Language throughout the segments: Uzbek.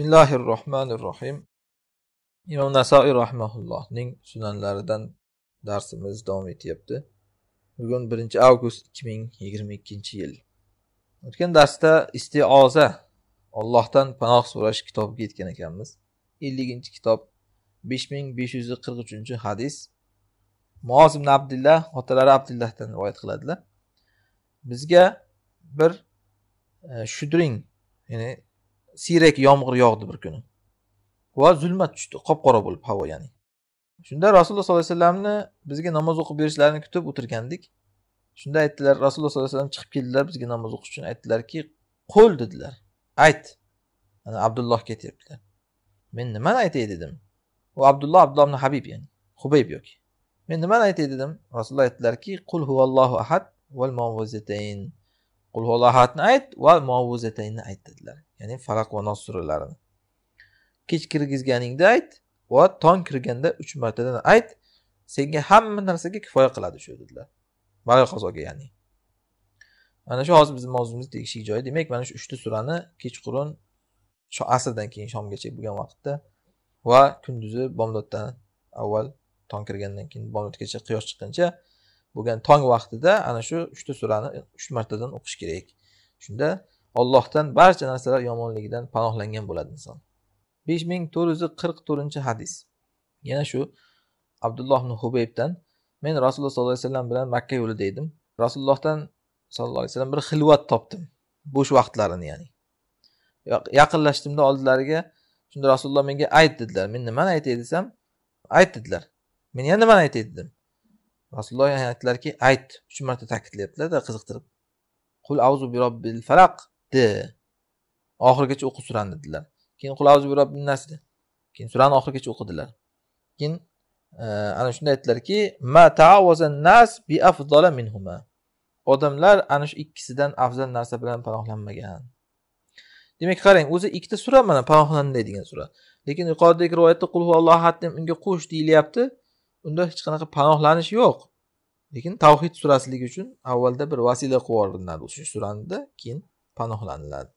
bismillahi rohmanir rohim imom nasoiy rahmaullohning sunanlaridan darsimiz davom etyapti bugun birinchi avgust ikki ming yigirma ikkinchi yil o'tgan darsda istioza ollohdan panoh so'rash kitobiga yetgan ekanmiz elliginchi kitob besh ming besh yuz qirq uchinchi hadis mozim abdullah otalari abdullahdan rivoyat qiladilar bizga bir e, shudring ya'ni siyrak yomg'ir yog'di bir kuni va zulmat tushdi qop qora bo'lib havo ya'ni shunda rasululloh sollallohu alayhi vasallamni bizga namoz o'qib berishlarini kutib o'tirgandik shunda aytdilar rasululloh sollallohu alayhi vasallam chiqib keldilar bizga namoz o'qish uchun aytdilarki qo'l dedilar ayt ana abdulloh ketyaptilar men nimani aytay dedim u abdulloh abdulloh ibn habib ya'ni hubayb yoki men nimani aytay dedim rasululloh aytdilarki qul huvallohu ahad val qul huvallohu ahadni ayt va mavuzatayni ayt dedilar ya'ni falaq va nos suralarini kech kirgizganingda ayt va tong kirganda uch martadan ayt senga hamma narsaga kifoya qiladi shu dedilar va qazoga ya'ni mana shu hozir bizni mavzuimiz tegishli joyi demak mana shu uchta surani kechqurun shu asrdan keyin shomgacha bo'lgan vaqtda va kunduzi bomdoddan avval tong kirgandan keyin bomdodgacha quyosh chiqquncha bo'lgan tong vaqtida ana shu uchta surani uch martadan o'qish kerak shunda ollohdan barcha narsalar yomonligidan panohlangan bo'ladi inson besh ming to'rt yuz qirq to'rtinchi hadis yana shu abdulloh ibn hubaybdan men rasululloh sollallohu alayhi vasallam bilan makka yo'lida edim rasulullohdan sollallohu alayhi vasallam bir xilvat topdim bo'sh vaqtlarini ya'ni yaqinlashdimda oldilariga shunda rasululloh menga ayt dedilar men nimani aytay desam ayt dedilar men yana nimani aytay dedim rasululloh aytdilarki ayt uch marta ta'kidlayaptilarda qiziqtirib qul avzu bi robbil falaq aytdi oxirigacha o'qib suran dedilar keyin dedi keyin surani oxirigacha o'qidilar keyin e, ana shunda aytdilarki ma nas bi minhuma odamlar ana shu ikkisidan afzal narsa bilan panohlanmagan demak qarang o'zi ikkita sura mana panohlandi deydigan sura lekin yuqoridagi rivoyatda qul huvallohu deb unga qo'sh deyilyapti unda hech qanaqa panohlanish yo'q lekin tavhid surasligi uchun avvalda bir vasila qilib yuboriladi o'sha suranida keyin panohlaniladi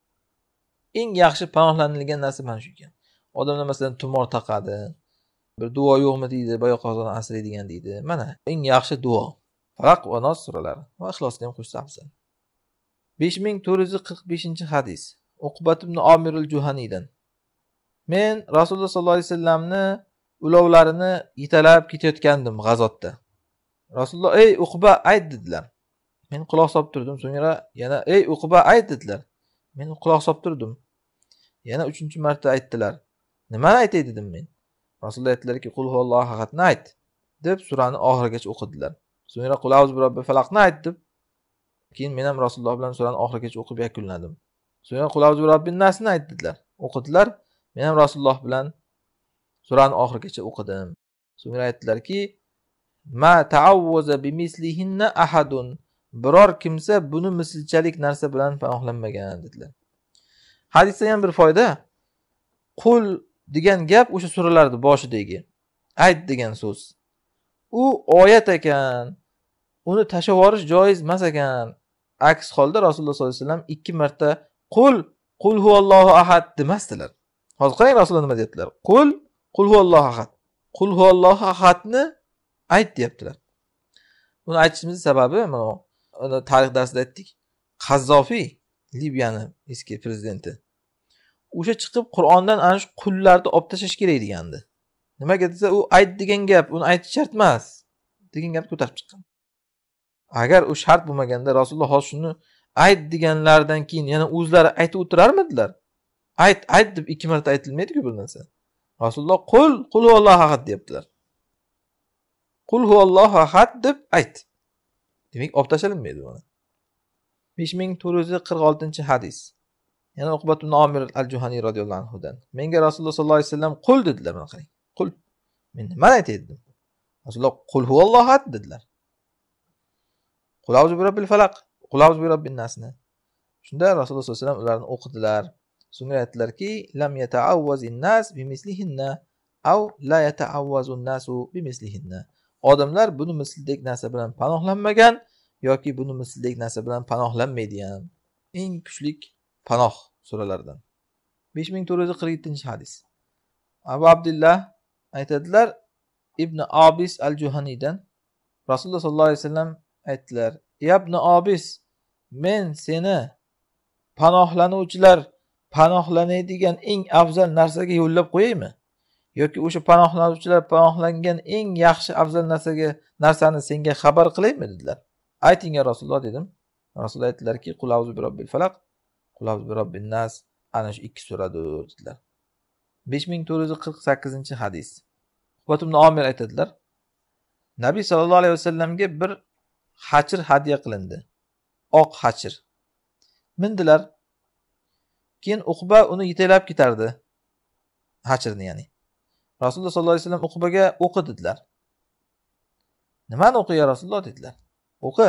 eng yaxshi panohlanilgan narsa mana shu ekan odamlar masalan tumor taqadi bir duo yo'qmi deydi boyoq qozon asraydigan deydi mana eng yaxshi duo falaq va nos suralari va ixlosni ham qo'shsa afzal besh ming to'rt yuz qirq beshinchi hadis uqbat ibn omirul juhaniydan men rasululloh sollallohu alayhi vasallamni ulovlarini yetalab ketayotgandim g'azotda rasululloh ey uqba ayt dedilar men quloq solib turdim so'ngra yana ey uqba ayt dedilar men quloq solib turdim yana uchinchi marta aytdilar nimani aytay dedim men rasululloh aytdilarki qul huvallohu ahadni ayt deb surani oxirigacha o'qidilar so'ngra qul avzu robbi falaqni ayt deb keyin men ham rasululloh bilan surani oxirigacha o'qib yakunladim so'ngra qul avzu birobbin nasni ayt dedilar o'qidilar men ham rasululloh bilan surani oxirigacha o'qidim so'ngra aytdilarki ma taavvaza bimislihinna ahadun biror kimsa buni mislchalik narsa bilan panohlanmagan dedilar hadisda ham bir foyda qul degan gap o'sha suralarni boshidagi ayt degan so'z u oyat ekan uni tashlab yuborish joiz emas ekan aks holda rasululloh sollallohu alayhi vasallam ikki marta qul qul huvallohu ahad demasdilar hozir qarang rasululloh nima deyaptilar qul qul huvallohu ahad qul huvallohu ahadni ayt deyaptilar buni aytishimizni sababi mana tarix darsida aytdik qazzofiy libiyani eski prezidenti o'sha chiqib qur'ondan ana shu qullarni olib tashlash kerak degandi nimaga desa u ayt degan gap uni aytish shart emas degan gapni ko'tarib chiqqan agar u shart bo'lmaganda rasululloh hozir shuni ayt deganlaridan keyin yana o'zlari aytib o'tirarmidilar ayt ayt deb ikki marta aytilmaydiku bir narsa rasululloh qul qul alloh ahad deyaptilar qul alloh ahad deb ayt demak olib tashlanmaydi uni besh ming to'rt yuz qirq oltinchi hadis yana uqbatu ibn omir al juhaniy roziyallohu anhudan menga rasululloh sollallohu alayhi vasallam qul dedilar mana qarang qul men nimani aytay dedim rasululloh qul huvallohu ahad dedilar qul avzu bi robbil falaq qul bi robbin nasni shunda rasululloh sallallohu alayhi vasallam ularni o'qidilar so'ngra aytdilarki lam yataavvazin nas bimislihinna av la yataavvazu nasu bimislihinna odamlar buni misldek narsa bilan panohlanmagan yoki buni misldek narsa bilan panohlanmaydi ham eng kuchli panoh suralaridan besh ming to'rt yuz qirq yettinchi hadis abu abdullah aytadilar ibn obis al juhaniydan rasululloh sollallohu alayhi vasallam aytdilar yabni obis men seni panohlanuvchilar panohlanadigan eng afzal narsaga yo'llab qo'yaymi yoki o'sha panohlanuvchilar panohlangan eng yaxshi afzal narsaga narsani senga xabar qilaymi dedilar ayting ya rasululloh dedim rasululloh aytdilarki qul robbil falaq qul robbin nas ana shu ikki suradir dedilar besh ming to'rt yuz qirq sakkizinchi hadis ibn omir aytadilar nabiy sollallohu alayhi vasallamga bir hachir hadya qilindi oq hachir mindilar keyin uqba uni yetaklab ketardi hachirni ya'ni rasululloh sollallohu alayhi vasallam uqbaga o'qi dedilar nimani o'qi ya rasululloh dedilar o'qi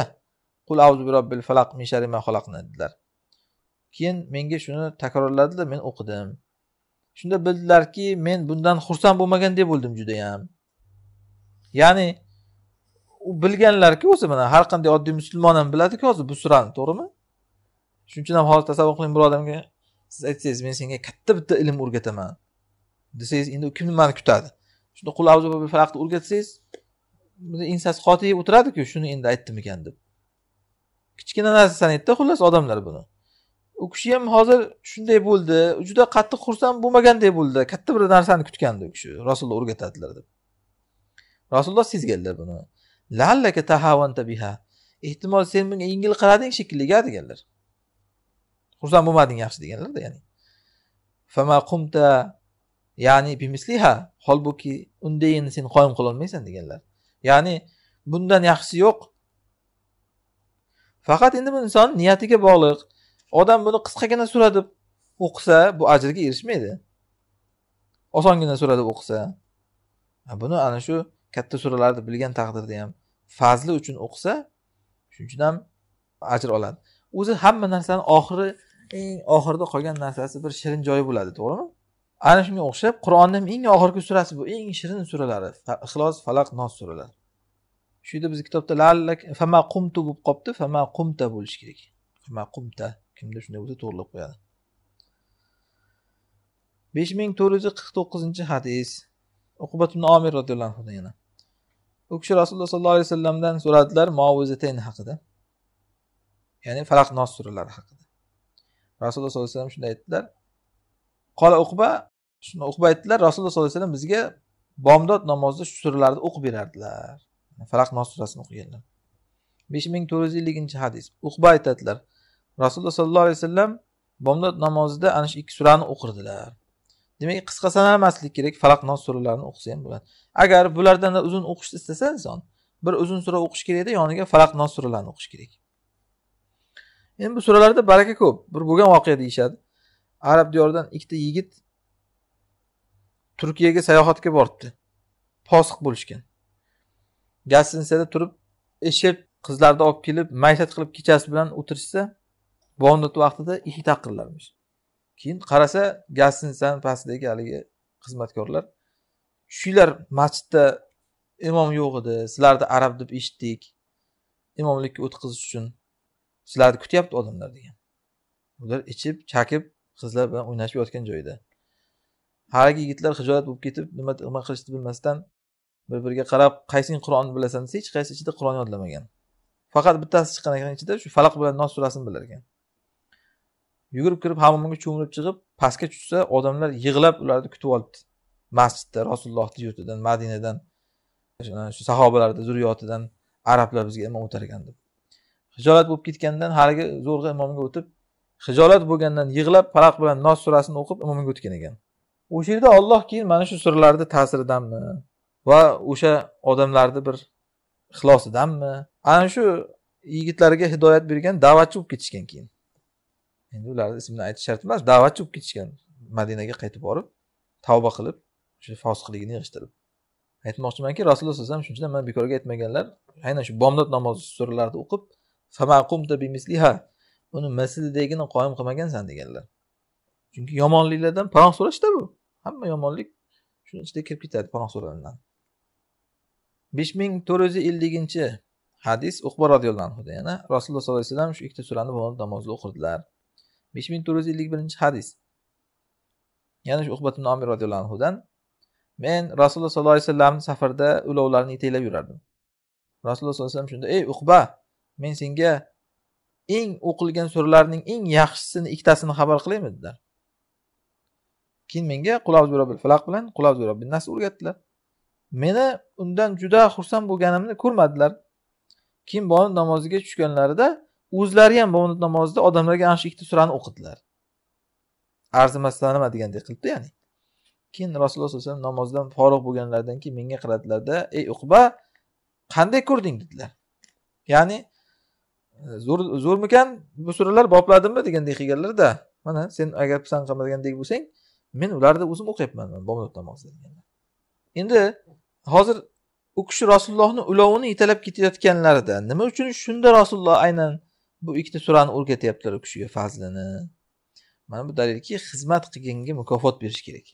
qul avzu robbil falaq min sharri ma xalaqni dedilar keyin menga shuni takrorladida men o'qidim shunda bildilarki men bundan xursand bo'lmagandek bo'ldim judayam ya'ni u bilganlarki o'zi mana har qanday oddiy musulmon ham biladiku hozir bu surani to'g'rimi shuning uchun ham hozir tasavvur qiling bir odamga siz aytsangiz men senga katta bitta ilm o'rgataman desangiz endi kim nimani kutadi shunda qul bir falaqni o'rgatsangiz ensasi qotiyib o'tiradiku shuni endi aytdimikan deb kichkina narsa sanaydida xullas odamlar buni u kishi ham hozir shunday bo'ldi juda qattiq xursand bo'lmaganday bo'ldi katta bir narsani kutgandi u kishi rasululloh o'rgatadilar deb rasululloh sezganlar buni tahavanta biha ehtimol sen bunga yengil qarading shekilliga deganlar xursand bo'lmading yaxshi deganlarda ya'ni qumta ya'ni bimisliha holbuki undayini sen qoyim qilolmaysan deganlar ya'ni bundan yaxshisi yo'q faqat endi bu inson niyatiga bog'liq odam buni qisqagina sura deb o'qisa bu ajrga erishmaydi osongina sura deb o'qisa buni ana shu katta suralarni bilgan taqdirda ham fazli uchun o'qisa shuning uchun ham ajr oladi o'zi hamma narsani oxiri eng oxirida qolgan narsasi bir shirin joyi bo'ladi to'g'rimi ana shunga o'xshab qur'onni eng oxirgi surasi bu eng shirin suralari ixlos falaq nos suralari shu yerda biz kitobda lallak fama qumtu bo'lib qolibdi fama qumta bo'lishi kerak fama qumta kimda shunday bo'lsa to'g'irlab qo'yadi besh ming to'rt yuz qirq to'qqizinchi hadis uqubat ibn omir roziyallohu anhu yana u kishi rasululloh sollallohu alayhi vasallamdan so'radilar movizatayn haqida ya'ni falaq nos suralari haqida rasululloh sollallohu alayhi vasallam shunday aytdilar qola uqba shuni o'qib aytdilar rasululloh sollallohu alayhi vasallam bizga bomdod namozida shu suralarni o'qib berardilar falaq nos surasini o'qiganlar besh ming to'rt yuz elliginchi hadis uqba aytadilar rasululloh sollallohu alayhi vasallam bomdod namozida ana shu ikki surani o'qirdilar demak qisqa sanalmaslik kerak falaq nos suralarini o'qisa ham bo'ladi agar bulardan uzun o'qishni istasa inson bir uzun sura o'qish kerakda yoniga falaq nos suralarini o'qish kerak endi bu suralarda baraka ko'p bir bo'lgan voqea deyishadi arab diyoridan ikkita yigit turkiyaga sayohatga boribdi posiq bo'lishgan gostinsiyada turib eshak qizlarni olib kelib maishat qilib kechasi bilan o'tirishsa bomdod vaqtida ishi taqirlarmish keyin qarasa gostinsani pastidagi haligi xizmatkorlar tushinglar masjidda imom yo'q edi sizlarni arab deb eshitdik imomlikka o'tkazish uchun sizlarni kutyapti odamlar degan ular ichib chakib qizlar bilan o'ynashib yotgan joyda haligi yigitlar hijolat bo'lib ketib nima nima qilishni bilmasdan bir biriga qarab qaysing qur'onni bilasan desa hech qaysi ichida qur'on yodlamagan faqat bittasi chiqqan ekan ichida shu falaq bilan nos surasini bilar ekan yugurib kirib hammomga cho'milib chiqib pastga tushsa odamlar yig'lab ularni kutib olibdi masjidda rasulullohni yurtidan madinadan shu sahobalarni zurriyotidan arablar bizga imom o'tar ekan deb hijolat bo'lib ketgandan haligi zo'rg'a imomga o'tib hijolat bo'lgandan yig'lab falaq bilan nos surasini o'qib imomga o'tgan ekan o'sha yerda olloh keyin mana shu suralarni ta'siridanmi va o'sha odamlarni bir ixlosidanmi ana shu yigitlarga hidoyat bergan da'vatchi bo'lib ketishgan keyin endi ularni ismini aytish shart emas da'vatchi bo'lib ketishgan madinaga qaytib borib tavba qilib o'sha fosiqligini yig'ishtirib aytmoqchimanki rasululloh alayhi vasallam shuning uchun bekorga aytmaganlar aynan shu bomdod namozi suralarini o'qib uni mislidagini qoyim qilmagansan deganlar chunki yomonliklardan panoh so'rashda bu hamma yomonlik shuni ichida kirib ketadi panoh suralaridan besh ming to'rt yuz elliginchi hadis uqbo roziyallohu anhuda yana rasululloh sollallohu alayhi vasallam shu ikkita surani namozda o'qirdilar besh ming to'rt yuz ellik birinchi hadis yana shu uqbat ibn omir roziyallohu anhudan men rasululloh sollallohu alayhi vasallamni safarda ulovlarni yetaklab yurardim rasululloh sollallohu alayhi vasallam shunda ey uqba men senga eng o'qilgan suralarning eng yaxshisini ikkitasini xabar qilaymi dedilar keyin menga falaq bilan nasi o'rgatdilar meni undan juda xursand bo'lganimni ko'rmadilar keyin bovnut namoziga tushganlarida o'zlari ham bovnut namozida odamlarga ana shu ikkita surani o'qidilar arzimasdan nima degandek qilibdi ya'ni keyin rasululloh sallallohu alayhi vasallam namozdan forig' bo'lganlaridan keyin menga qaradilarda ey uqba qanday ko'rding dedilar ya'ni e, zo'r zo'rmikan bu suralar bopladimi degandek qilganlarda mana sen agar pisand qilmadigandek bo'lsang men ularda o'zim o'qiyapman bomdod namozini endi hozir u kishi rasulullohni ulovini yetalab ketayotganlarida nima uchun shunda rasululloh aynan bu ikkita surani o'rgatyaptilar u kishiga fazlini mana bu dalilki xizmat qilganga mukofot berish kerak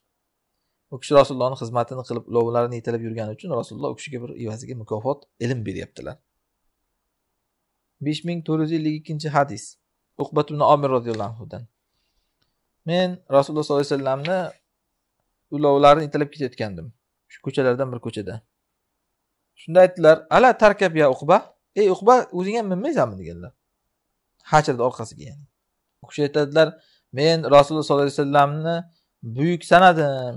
u kishi rasulullohni xizmatini qilib ulovlarini yetalab yurgani uchun rasululloh u kishiga bir evaziga mukofot ilm beryaptilar besh ming to'rt yuz ellik ikkinchi hadis uqbat ibn omir roziyallohu anhudan men rasululloh sollallohu alayhi vasallamni ulovlarini itilab ketayotgandim shu ko'chalardan bir ko'chada shunda aytdilar ala tarkab ya uqba ey uqba o'zing ham minmaysanmi deganlar hajrni orqasiga ya'ni u kishi aytadilar men rasululloh sollallohu alayhi vasallamni buyuk sanadim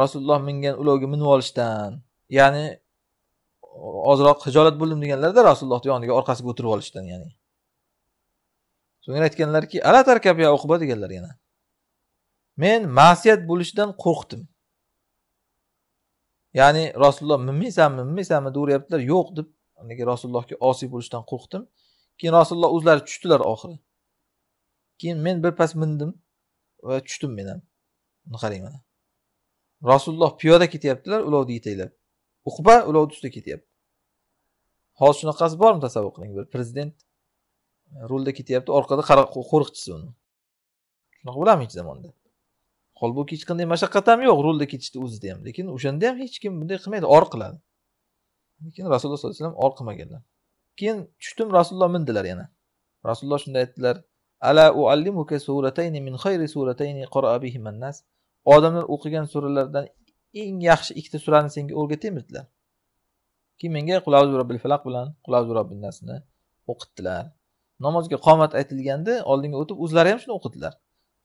rasululloh mingan ulovga minib olishdan ya'ni ozroq hijolat bo'ldim deganlarda rasulullohni yoniga orqasiga o'tirib olishdan ya'ni so'ngra aytganlarki ala tarkab ya uqba deganlar yana men masiyat bo'lishidan qo'rqdim ya'ni rasululloh minmaysanmi minmaysanmi deyveryaptilar yo'q deb rasulullohga osiy bo'lishdan qo'rqdim keyin rasululloh o'zlari tushdilar oxiri keyin men birpas mindim va tushdim men ham uni qarang mana rasululloh piyoda ketyaptilar ulovni yetaklab uqba ulovni ustida ketyapti hozir shunaqasi bormi tasavvur qiling bir prezident rolda ketyapti orqada qo'riqchisi uni shunaqa bo'ladimi hech zamonda holbuki hech qanday mashaqqat ham yo'q rulda ketishni o'zida ham lekin o'shanda ham hech kim bunday qilmaydi or qiladi lekin rasululloh sollallohu alayhi vasallam or qilmaganlar keyin tushdim rasululloh mindilar yana rasululloh shunday aytdilar ala uallimuka suratayni min xayri suratayni nas odamlar o'qigan suralardan eng yaxshi ikkita surani senga o'rgataymi dedilar keyin menga qulauz robbil falaq bilan qulauz robbil nasni o'qitdilar namozga qomat aytilganda oldinga o'tib o'zlari ham shuni o'qidilar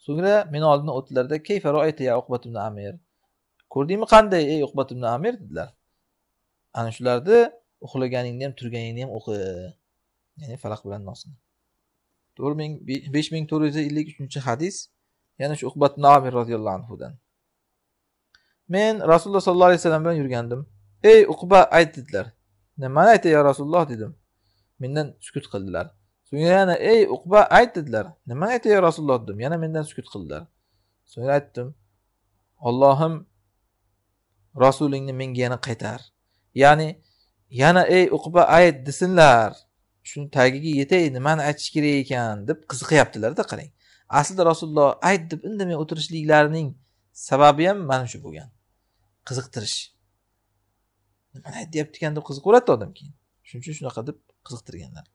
so'ngra meni oldimdan o'tdilarda kayfa roayta ya uqbat ibn amir ko'rdingmi qanday ey uqbat ibn amir dedilar ana shularni uxlaganingni ham turganingni ham o'qi ya'ni falaq bilan nosni to'rt ming besh ming to'rt yuz ellik uchinchi hadis yana shu uqbat ibn amir roziyallohu anhudan men rasululloh sollallohu alayhi vasallam bilan yurgandim ey uqba ayt dedilar nimani aytay yo rasululloh dedim mendan sukut qildilar so'ng yana ey uqba ayt dedilar nima aytay rasululloh dedim yana mendan sukut qildilar so'ng aytdim ollohim rasulingni menga yana qaytar ya'ni yana ey uqba ayt desinlar shuni tagiga yetay nimani aytish kerak ekan deb qiziqyaptilarda qarang aslida rasululloh ayt deb indamay o'tirishliklarining sababi ham mana shu bo'lgan qiziqtirish nimani aytyapti ekan deb qiziqaveradida odam keyin shuning uchun shunaqa deb qiziqtirganlar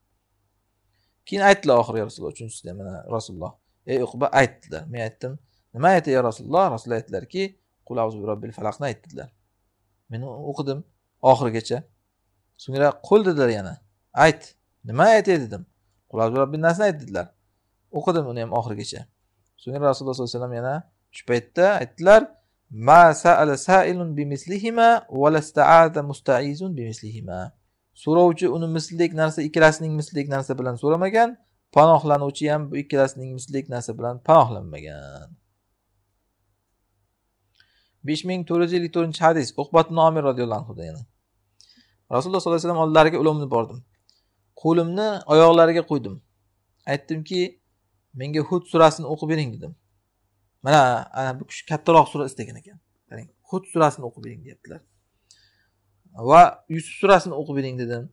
keyin aytdilar oxiri rasululloh uchinchisida mana rasululloh ey uqba aytdilar men aytdim nima aytdi ya rasululloh rasululloh aytdilarki robbil falaqni aytdilar men o'qidim oxirigacha so'ngra qo'l dedilar yana ayt nima aytay dedim qul nasni ayt dedilar o'qidim uni ham oxirigacha so'ngra rasululloh sollallohu alayhi vasallam yana shu paytda aytdilar ma sa'ala sa'ilun va mustaizun so'rovchi uni mislidek narsa ikkalasining mislidek narsa bilan so'ramagan panohlanuvchi ham bu ikkalasining mislidek narsa bilan panohlanmagan besh ming to'rt yuz ellik to'rtinchi hadis uqbat nomir roziyallohu anhu rasululloh sollallohu alayhi vasallam oldilariga ulovni bordim qo'limni oyoqlariga qo'ydim aytdimki menga hud surasini o'qib bering dedim mana ana bu kishi kattaroq sura istagan ekan qarang hud surasini o'qib bering deyaptilar va yusuf surasini o'qib bering dedim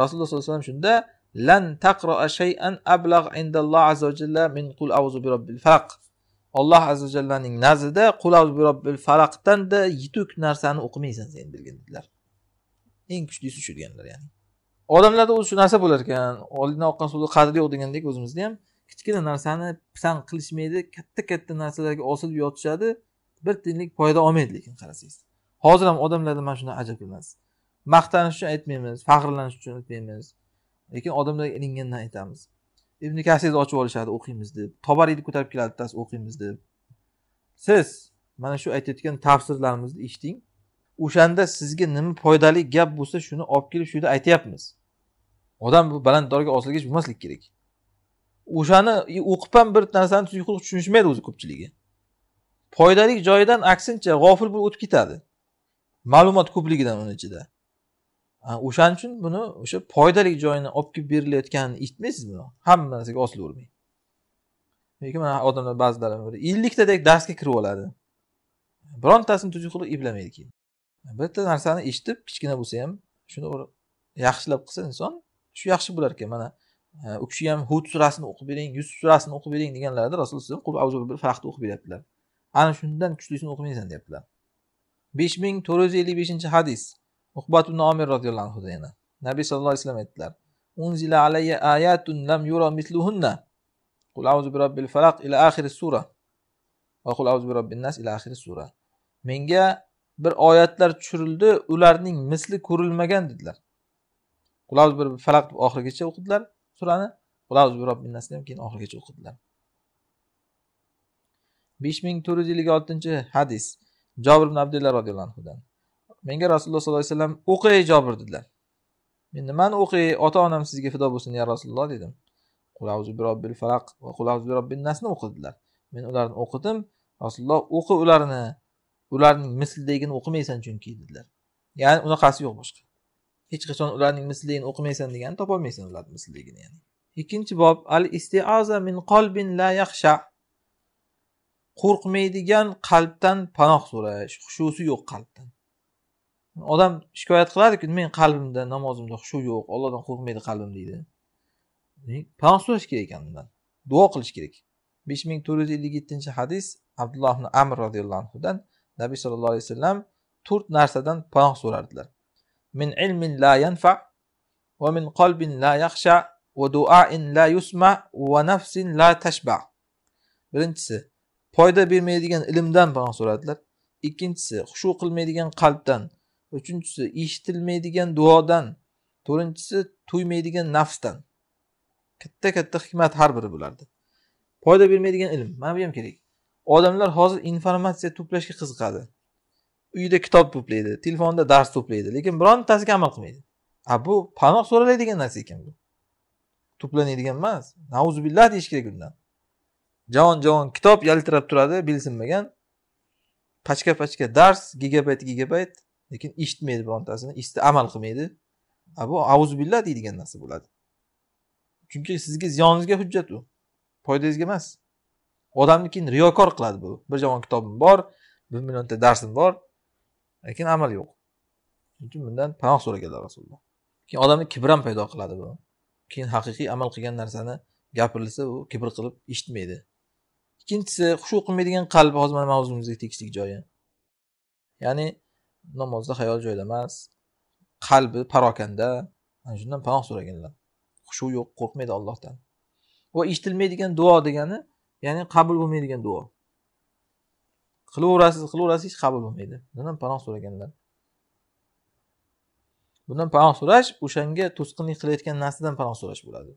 rasululloh sollallohu alayhi vasallam shunda lan taqroa shay'an ablagh indalloh azza min qul auzu bi robbil falaq alloh azza jallaning nazdida qul auzu bi robbil da yetuk narsani o'qimaysan sen bilgin dedilar eng kuchlisi shu deganlar ya'ni odamlarda o'zi shu narsa bo'lar ekan oldindan oqqan suvni qadri yo'q degandek o'zimizda ham kichkina narsani pisand qilishmaydi katta katta narsalarga osilib yotishadi bir tiyinlik foyda olmaydi lekin qarasangiz hozir ham odamlarda mana shundan ajablanasiz maqtanish uchun aytmaymiz faxrlanish uchun aytmaymiz lekin odamlar ilingandan aytamiz ibn kasirni ochib olishadi o'qiymiz deb tobariyni ko'tarib keladi bittasi o'qiymiz deb siz mana shu aytayotgan tafsirlarimizni eshiting o'shanda sizga nima foydali gap bo'lsa shuni olib kelib shu yerda aytyapmiz odam bu baland dorga osilgich bo'lmaslik kerak o'shani o'qib ham bir narsani tuyuqli tushunishmaydi o'zi ko'pchiligi foydali joyidan aksincha g'ofil bo'lib o'tib ketadi ma'lumot ko'pligidan uni ichida o'shaning uchun buni o'sha foydali joyini olib kelib berilayotganini eshitmaysiz hamma narsaga otilavermang lekin mana odamlar ba'zilari elliktadek darsga kirib oladi birontasini tuzuk qilib eplamaydi keyin bitta narsani eshitib kichkina bo'lsa ham shuni yaxshilab qilsa inson shu yaxshi bo'lar ekan mana e, u kishi ham hud surasini o'qib bering yuz surasini o'qib bering deganlarida rasululloh qul bir farahni o'qib beryaptilar ana shundan kuchlisini o'qimaysan deyaptilar besh ming to'rt yuz ellik beshinchi hadis uqbat ibn omir roziyallohu anhudan yana nabiy sallallohu alayhi vasallam aytdilar menga bir oyatlar tushirildi ularning misli ko'rilmagan dedilar qul falaq deb oxirigacha o'qidilar surani ham keyin oxirigacha o'qidilar besh ming to'rt yuz ellik oltinchi hadis jobir ibn abdulla roziyallohu anhudan menga rasululloh sollallohu alayhi vasallam o'qiy jobir dedilar men nimani o'qiy ota onam sizga fido bo'lsin ya rasululloh dedim robbil falaq va robbin nasni o'qidilar men ularni o'qidim rasululloh o'qi ularni ularning mislidagini o'qimaysan chunki dedilar ya'ni unaqasi yo'q boshqa hech qachon ularning misligini o'qimaysan degani topolmaysan ularni misligini ya'ni ikkinchi bob al istiaza min qalbin la yaxsha qo'rqmaydigan qalbdan panoh so'rash xushusi yo'q qalbdan odam shikoyat qiladiku men qalbimda namozimda xushu yo'q ollohdan qo'rqmaydi qalbim deydi panoh so'rash kerak ekan undan duo qilish kerak besh ming to'rt yuz ellik yettinchi hadis abdulloh ibn amr roziyallohu anhudan nabiy sallallohu alayhi vasallam to'rt narsadan panoh so'rardilar min ilmin la yanfa va min qalbin la yaxsha va duain la yusma va nafsin la tashba birinchisi foyda bermaydigan ilmdan panoh so'radilar ikkinchisi xushu qilmaydigan qalbdan uchinchisi eshitilmaydigan duodan to'rtinchisi to'ymaydigan nafsdan katta katta hikmat har biri bularda foyda bermaydigan ilm mana bu ham kerak odamlar hozir informatsiya to'plashga qiziqadi uyida kitob to'playdi telefonda dars to'playdi lekin birontasiga amal qilmaydi a bu panoh so'ralaydigan narsa ekan bu to'planadigan emas nauzubillah deyish kerak undan javon javon kitob yaltirab turadi bilsinmagan pachka pachka dars gigabayt gigabayt lekin eshitmaydi birontasini eshitsa amal qilmaydi a bu auzubillah deydigan narsa bo'ladi chunki sizga ziyoningizga hujjat u foydangizga emas odamni keyin riyokor qiladi bu bir jomon kitobim bor bir millionta darsim bor lekin amal yo'q shuning uchun bundan panoh so'raganlar rasululloh keyin odamni kibr ham paydo qiladi bu keyin haqiqiy amal qilgan narsani gapirilsa u kibr qilib eshitmaydi ikkinchisi xushu qilmaydigan qalb hozir mana mavzumizga tegishli joyi ya'ni namozda xayol joyida emas qalbi parokanda ana shundan panoh so'raganlar xushu yo'q qo'rqmaydi ollohdan va eshitilmaydigan duo degani ya'ni qabul bo'lmaydigan duo qilaverasiz qilaverasiz hech qabul bo'lmaydi bundan panoh so'raganlar bundan panoh so'rash o'shanga to'sqinlik qilayotgan narsadan panoh so'rash bo'ladi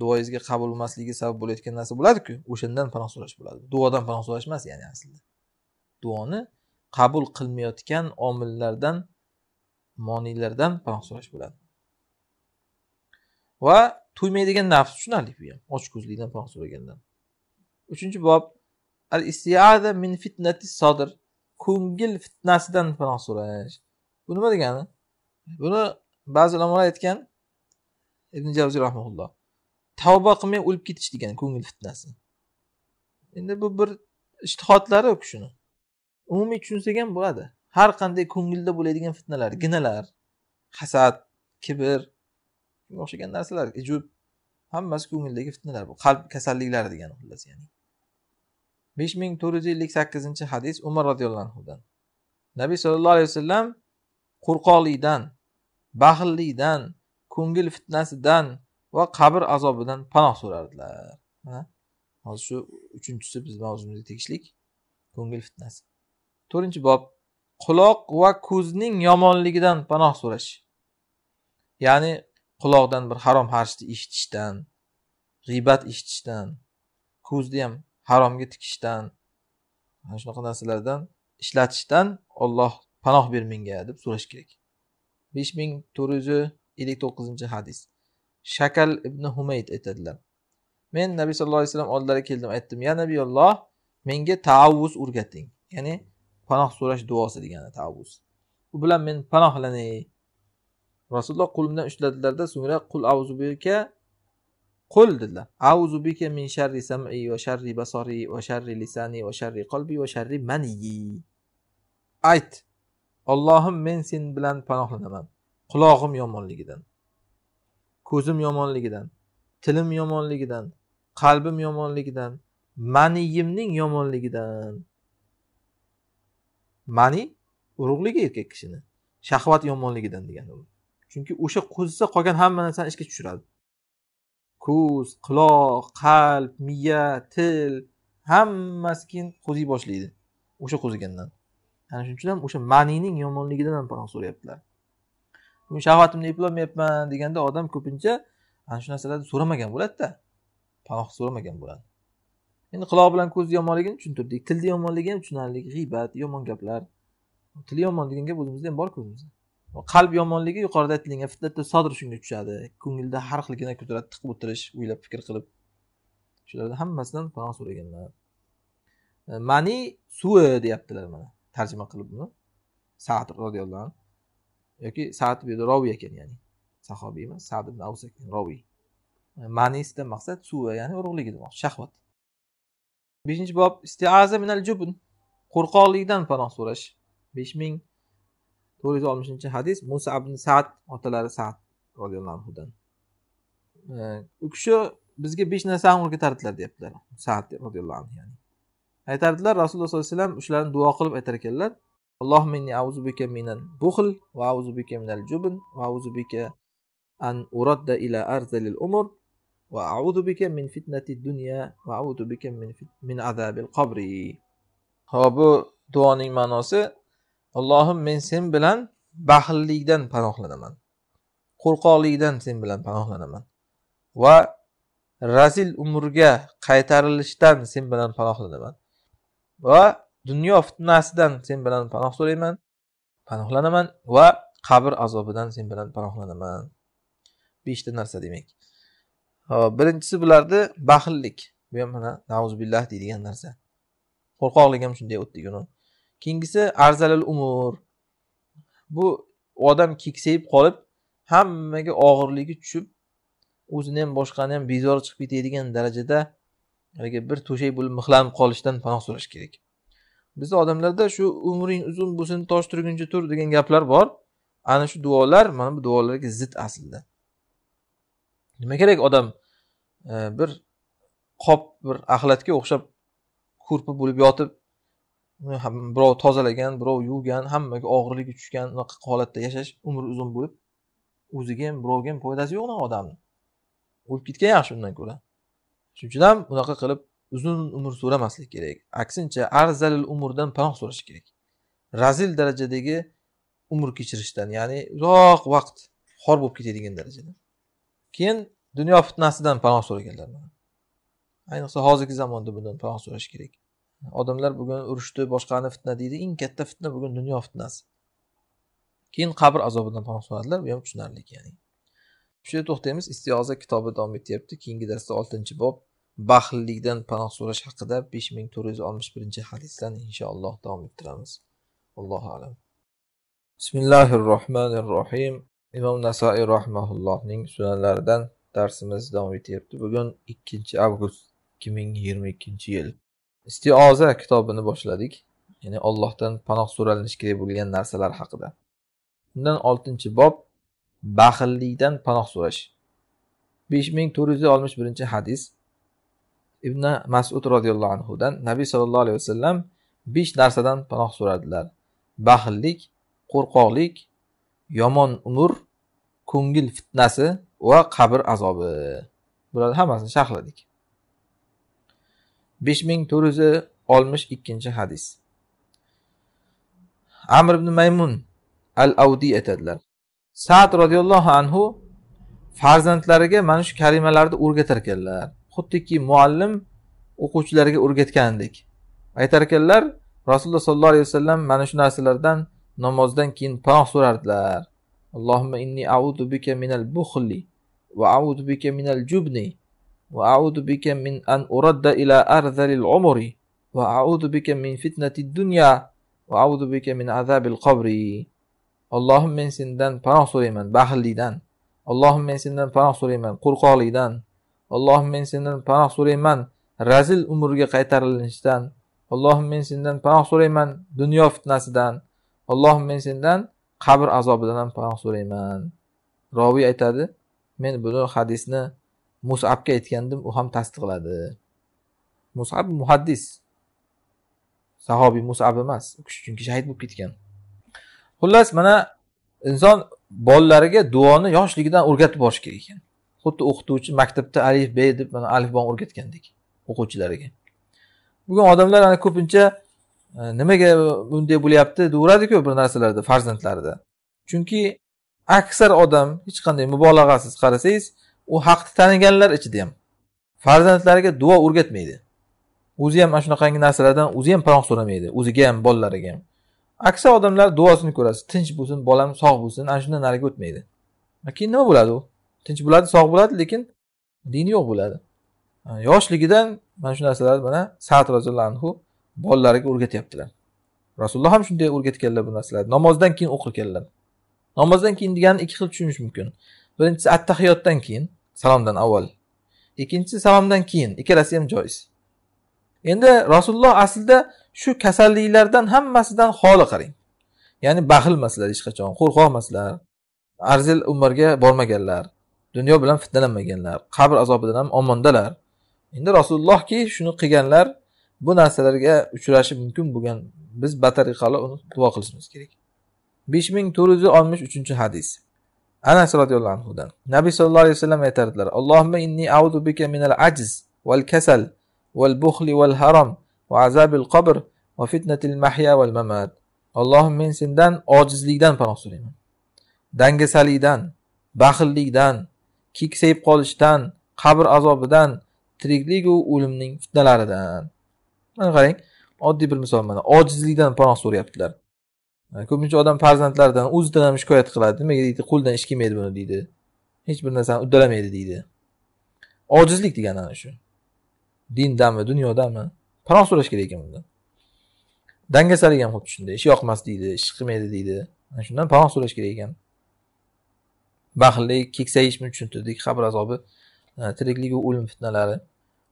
duoyingizga qabul bo'lmasligi sabab bo'layotgan narsa bo'ladiku o'shandan panoh so'rash bo'ladi duodan panoh so'rash emas ya'ni aslida duoni qabul qilmayotgan omillardan moniylardan panoh so'rash bo'ladi va to'ymaydigan nafs tushunarli bu ham ochko'zlikdan panoh so'ragandan uchinchi bob al istiada min fitnati sodir ko'ngil fitnasidan panoh so'rash bu nima degani buni ba'zi ulamolar aytgan ibn javziy rahmaulloh tavba qilmay o'lib ketish degani ko'ngil fitnasi endi bu bir ishtihotlari u kishini umumiy tushunsak ham bo'ladi har qanday ko'ngilda bo'ladigan fitnalar ginalar hasad kibr shunga o'xshagan narsalar ijub e, hammasi ko'ngildagi fitnalar bu qalb kasalliklari degani xullas ya'ni besh ming to'rt yuz ellik sakkizinchi hadis umar roziyallohu anhudan nabiy sollallohu alayhi vasallam qo'rqoqlikdan baxillikdan ko'ngil fitnasidan va qabr azobidan panoh so'rardilar hozir shu uchinchisi bizni mavzumizga tegishlik ko'ngil fitnasi to'rtinchi bob quloq va ko'zning yomonligidan panoh so'rash ya'ni quloqdan bir harom harishni eshitishdan g'iybat eshitishdan ko'zni ham haromga tikishdan mana shunaqa narsalardan ishlatishdan olloh panoh ber menga deb so'rash kerak besh ming to'rt yuz ellik to'qqizinchi hadis shakal ibn humayd aytadilar men nabiy sallallohu alayhi vasallam oldilariga keldim aytdim ya nabiyolloh menga taavvuz o'rgating ya'ni panoh so'rash duosi degani tavbus u bilan men panohlanay rasululloh qo'limdan ushladilarda so'ngra qul avzubika bika qul dedilar avzubika bika min sharri sam'i va sharri basari va sharri lisani va sharri qalbi va sharri maniyi ayt ollohim men sen bilan panohlanaman qulog'im yomonligidan ko'zim yomonligidan tilim yomonligidan qalbim yomonligidan maniyimning yomonligidan mani urug'ligi erkak kishini shahvat yomonligidan degani u chunki o'sha qo'zsa qolgan hamma narsani ishga tushiradi ko'z quloq qalb miya til hammasi keyin qo'ziy boshlaydi o'sha qo'zigandan ana shuning uchun ham o'sha manining yomonligidan ham panoh so'rayaptilar shahvatimni eplolmayapman deganda odam ko'pincha ana shu narsalarni so'ramagan bo'ladida panoh so'ramagan bo'ladi endi quloq bilan ko'z yomonligini tushuntirdik tilni yomonligi ham tushunarli g'iybat yomon gaplar til yomon degan gap o'zimizda ham borku o'zimizda qalb yomonligi yuqorida aytilgan fitnatda sodir shunga tushadi ko'ngilda har xil gina kudrat tiqib o'tirish o'ylab fikr qilib shularni hammasidan panoh so'raganlar e, mani suvi deyaptilar mana tarjima qilib buni saat roziyallohu anhu yoki saat bu yerda roviy ekan ya'ni sahobiy emas sad ibn avs ekan roviy e, manisda maqsad suvi ya'ni urug'ligi demoqchi shahvat beshinchi bob istiaza minal jubn qo'rqoqlikdan panoh so'rash besh ming to'rt yuz oltmishinchi hadis musa ibn sad otalari sad roziyallohu anhudan u kishi bizga besh narsani o'rgatardilar deyaptilar sad roziyallohu anhu ya'ni aytardilar rasululloh sollallohu alayhi vasallam shularni duo qilib aytar ekanlar allohu minni bika minal buhl va auzu bika minal jubn va auzu bika an uradda ila arzalil umr وأعوذ بك من فتنة الدنيا وأعوذ بك من من عذاب القبر ha bu duoning ma'nosi allohim men sen bilan baxillikdan panohlanaman qo'rqoqlikdan sen bilan panohlanaman va razil umrga qaytarilishdan sen bilan panohlanaman va dunyo fitnasidan sen bilan panoh so'rayman panohlanaman va qabr azobidan sen bilan panohlanaman beshta narsa demak birinchisi bularni baxillik bu ham mana nauzubillah deydigan narsa qo'rqoqlik ham shunday o'tdi uni keyingisi arzalil umur bu odam keksayib qolib hammaga og'irligi tushib o'zini ham boshqani ham bezori chiqib ketadigan darajada haligi bir to'shak bo'lib mixlanib qolishdan panoh so'rash kerak bizni odamlarda shu umring uzun bo'lsin tosh turguncha tur degan gaplar bor ana shu duolar mana bu duolarga zid aslida nima kerak odam e, bir qop bir axlatga o'xshab ko'rpa bo'lib yotib birov tozalagan birov yuvgan hammaga og'irligi tushgan unaqa holatda yashash umri uzun bo'lib o'ziga ham birovga ham foydasi yo'q unaqa odamni o'lib ketgan yaxshi undan ko'ra shuning uchun ham unaqa qilib uzun umr so'ramaslik kerak aksincha arzalil umrdan panoh so'rash kerak razil darajadagi umr kechirishdan ya'ni uzoq vaqt xor bo'lib ketadigan darajada keyin dunyo fitnasidan panoh so'raganlar ayniqsa hozirgi zamonda bundan panoh so'rash kerak odamlar bugun urushni boshqani fitna deydi eng katta fitna bugun dunyo fitnasi keyin qabr azobidan panoh so'radilar bu ham tushunarli ya'ni shu yerda to'xtaymiz istioza kitobi davom etyapti keyingi darsda oltinchi bob baxillikdan panoh so'rash haqida besh ming to'rt yuz oltmish birinchi hadisdan inshaalloh davom ettiramiz allohu alam bismillahi rohmanir rohim imom nasoiy rahimaullohning sunanlaridan darsimiz davom etyapti bugun ikkinchi avgust ikki ming yigirma ikkinchi yil istioza kitobini boshladik ya'ni ollohdan panoh so'ralinishi kerak bo'lgan narsalar haqida undan oltinchi bob baxillikdan panoh so'rash besh ming to'rt yuz oltmish birinchi hadis ibn masud roziyallohu anhudan nabiy sollallohu alayhi vasallam besh narsadan panoh so'radilar baxillik qo'rqoqlik yomon umr ko'ngil fitnasi va qabr azobi bularni hammasini sharhladik besh ming to'rt yuz oltmish ikkinchi hadis amr ibn maymun al avdiy aytadilar sad roziyallohu anhu farzandlariga mana shu kalimalarni o'rgatar ekanlar xuddiki muallim o'quvchilarga o'rgatgandek aytar ekanlar rasululloh sollallohu alayhi vasallam mana shu narsalardan namozdan keyin panoh so'rardilar اللهم إني أعوذ بك من البخل وأعوذ بك من الجبن وأعوذ بك من أن أرد إلى أرذل العمر وأعوذ بك من فتنة الدنيا وأعوذ بك من عذاب القبر اللهم من سندن فرح سليمان بخليدان اللهم من سندن فرح سليمان قرقاليدان اللهم من سندن فرح سليمان رزل أمرك قيتر اللهم من سندن فرح سليمان دنيا فتنة سدان اللهم من سندن qabr azobidan ham panoh so'rayman roviy aytadi men buni hadisni musabga aytgandim u ham tasdiqladi musab muhaddis sahobiy musab emas u kishi chunki shahid bo'lib ketgan xullas mana inson bolalariga duoni yoshligidan o'rgatib borish kerak ekan xuddi o'qituvchi maktabda alif bey deb mana alifbon o'rgatgandek o'quvchilariga bugun odamlar ana ko'pincha nimaga bunday bo'lyapti deyveradiku bir narsalarda farzandlarida chunki aksar odam hech qanday mubolag'asiz qarasangiz u haqni taniganlar ichida ham farzandlariga duo o'rgatmaydi o'zi ham mana shunaqangi narsalardan o'zi ham panoh so'ramaydi o'ziga ham bolalariga ham aksar odamlar duosini ko'rasiz tinch bo'lsin bolam sog' bo'lsin ana shundan nariga o'tmaydi keyin nima bo'ladi u tinch bo'ladi sog' bo'ladi lekin dini yo'q bo'ladi yoshligidan mana shu narsalar mana sad roziyallohu anhu bolalariga o'rgatyaptilar rasululloh ham shunday o'rgatganlar bu narsalarni namozdan keyin o'qiganlar namozdan keyin degani ikki xil tushunish mumkin birinchisi attahiyotdan keyin salomdan avval ikkinchisi salomdan keyin ikkalasi ham joiz endi rasululloh aslida shu kasalliklardan hammasidan xoli qarang ya'ni baxilmaslar hech qachon qo'rqoqmaslar arzil umrga bormaganlar dunyo bilan fitnalanmaganlar qabr azobidan ham omondalar endi rasulullohki shuni qilganlar bu narsalarga uchrashi mumkin bo'lgan biz batariqali uni duo qilishimiz kerak besh ming to'rt yuz oltmish uchinchi hadis anas roziyallohu anhudan nabiy sallallohu alayhi vasallam aytardilar bika minal kasal va qabr mahya mamat allohim men sendan ojizlikdan panoh so'rayman dangasalikdan baxillikdan keksayib qolishdan qabr azobidan tirikligu o'limning fitnalaridan mana qarang oddiy bir misol mana ojizlikdan panoh so'rayaptilar ko'pincha odam farzandlaridan o'zidan ham shikoyat qiladi nimaga deydi qo'ldan ish kelmaydi buni deydi hech bir narsani uddalamaydi deydi ojizlik degani ana shu dindami dunyodami panoh so'rash kerak ekan bundan dangasalik ham xuddi shunday ishi yoqmas deydi ish qilmaydi deydi ana shundan panoh so'rash kerak ekan baxillik keksayishmi tushuntirdik qabr azobi e, tiriklik va o'lim fitnalari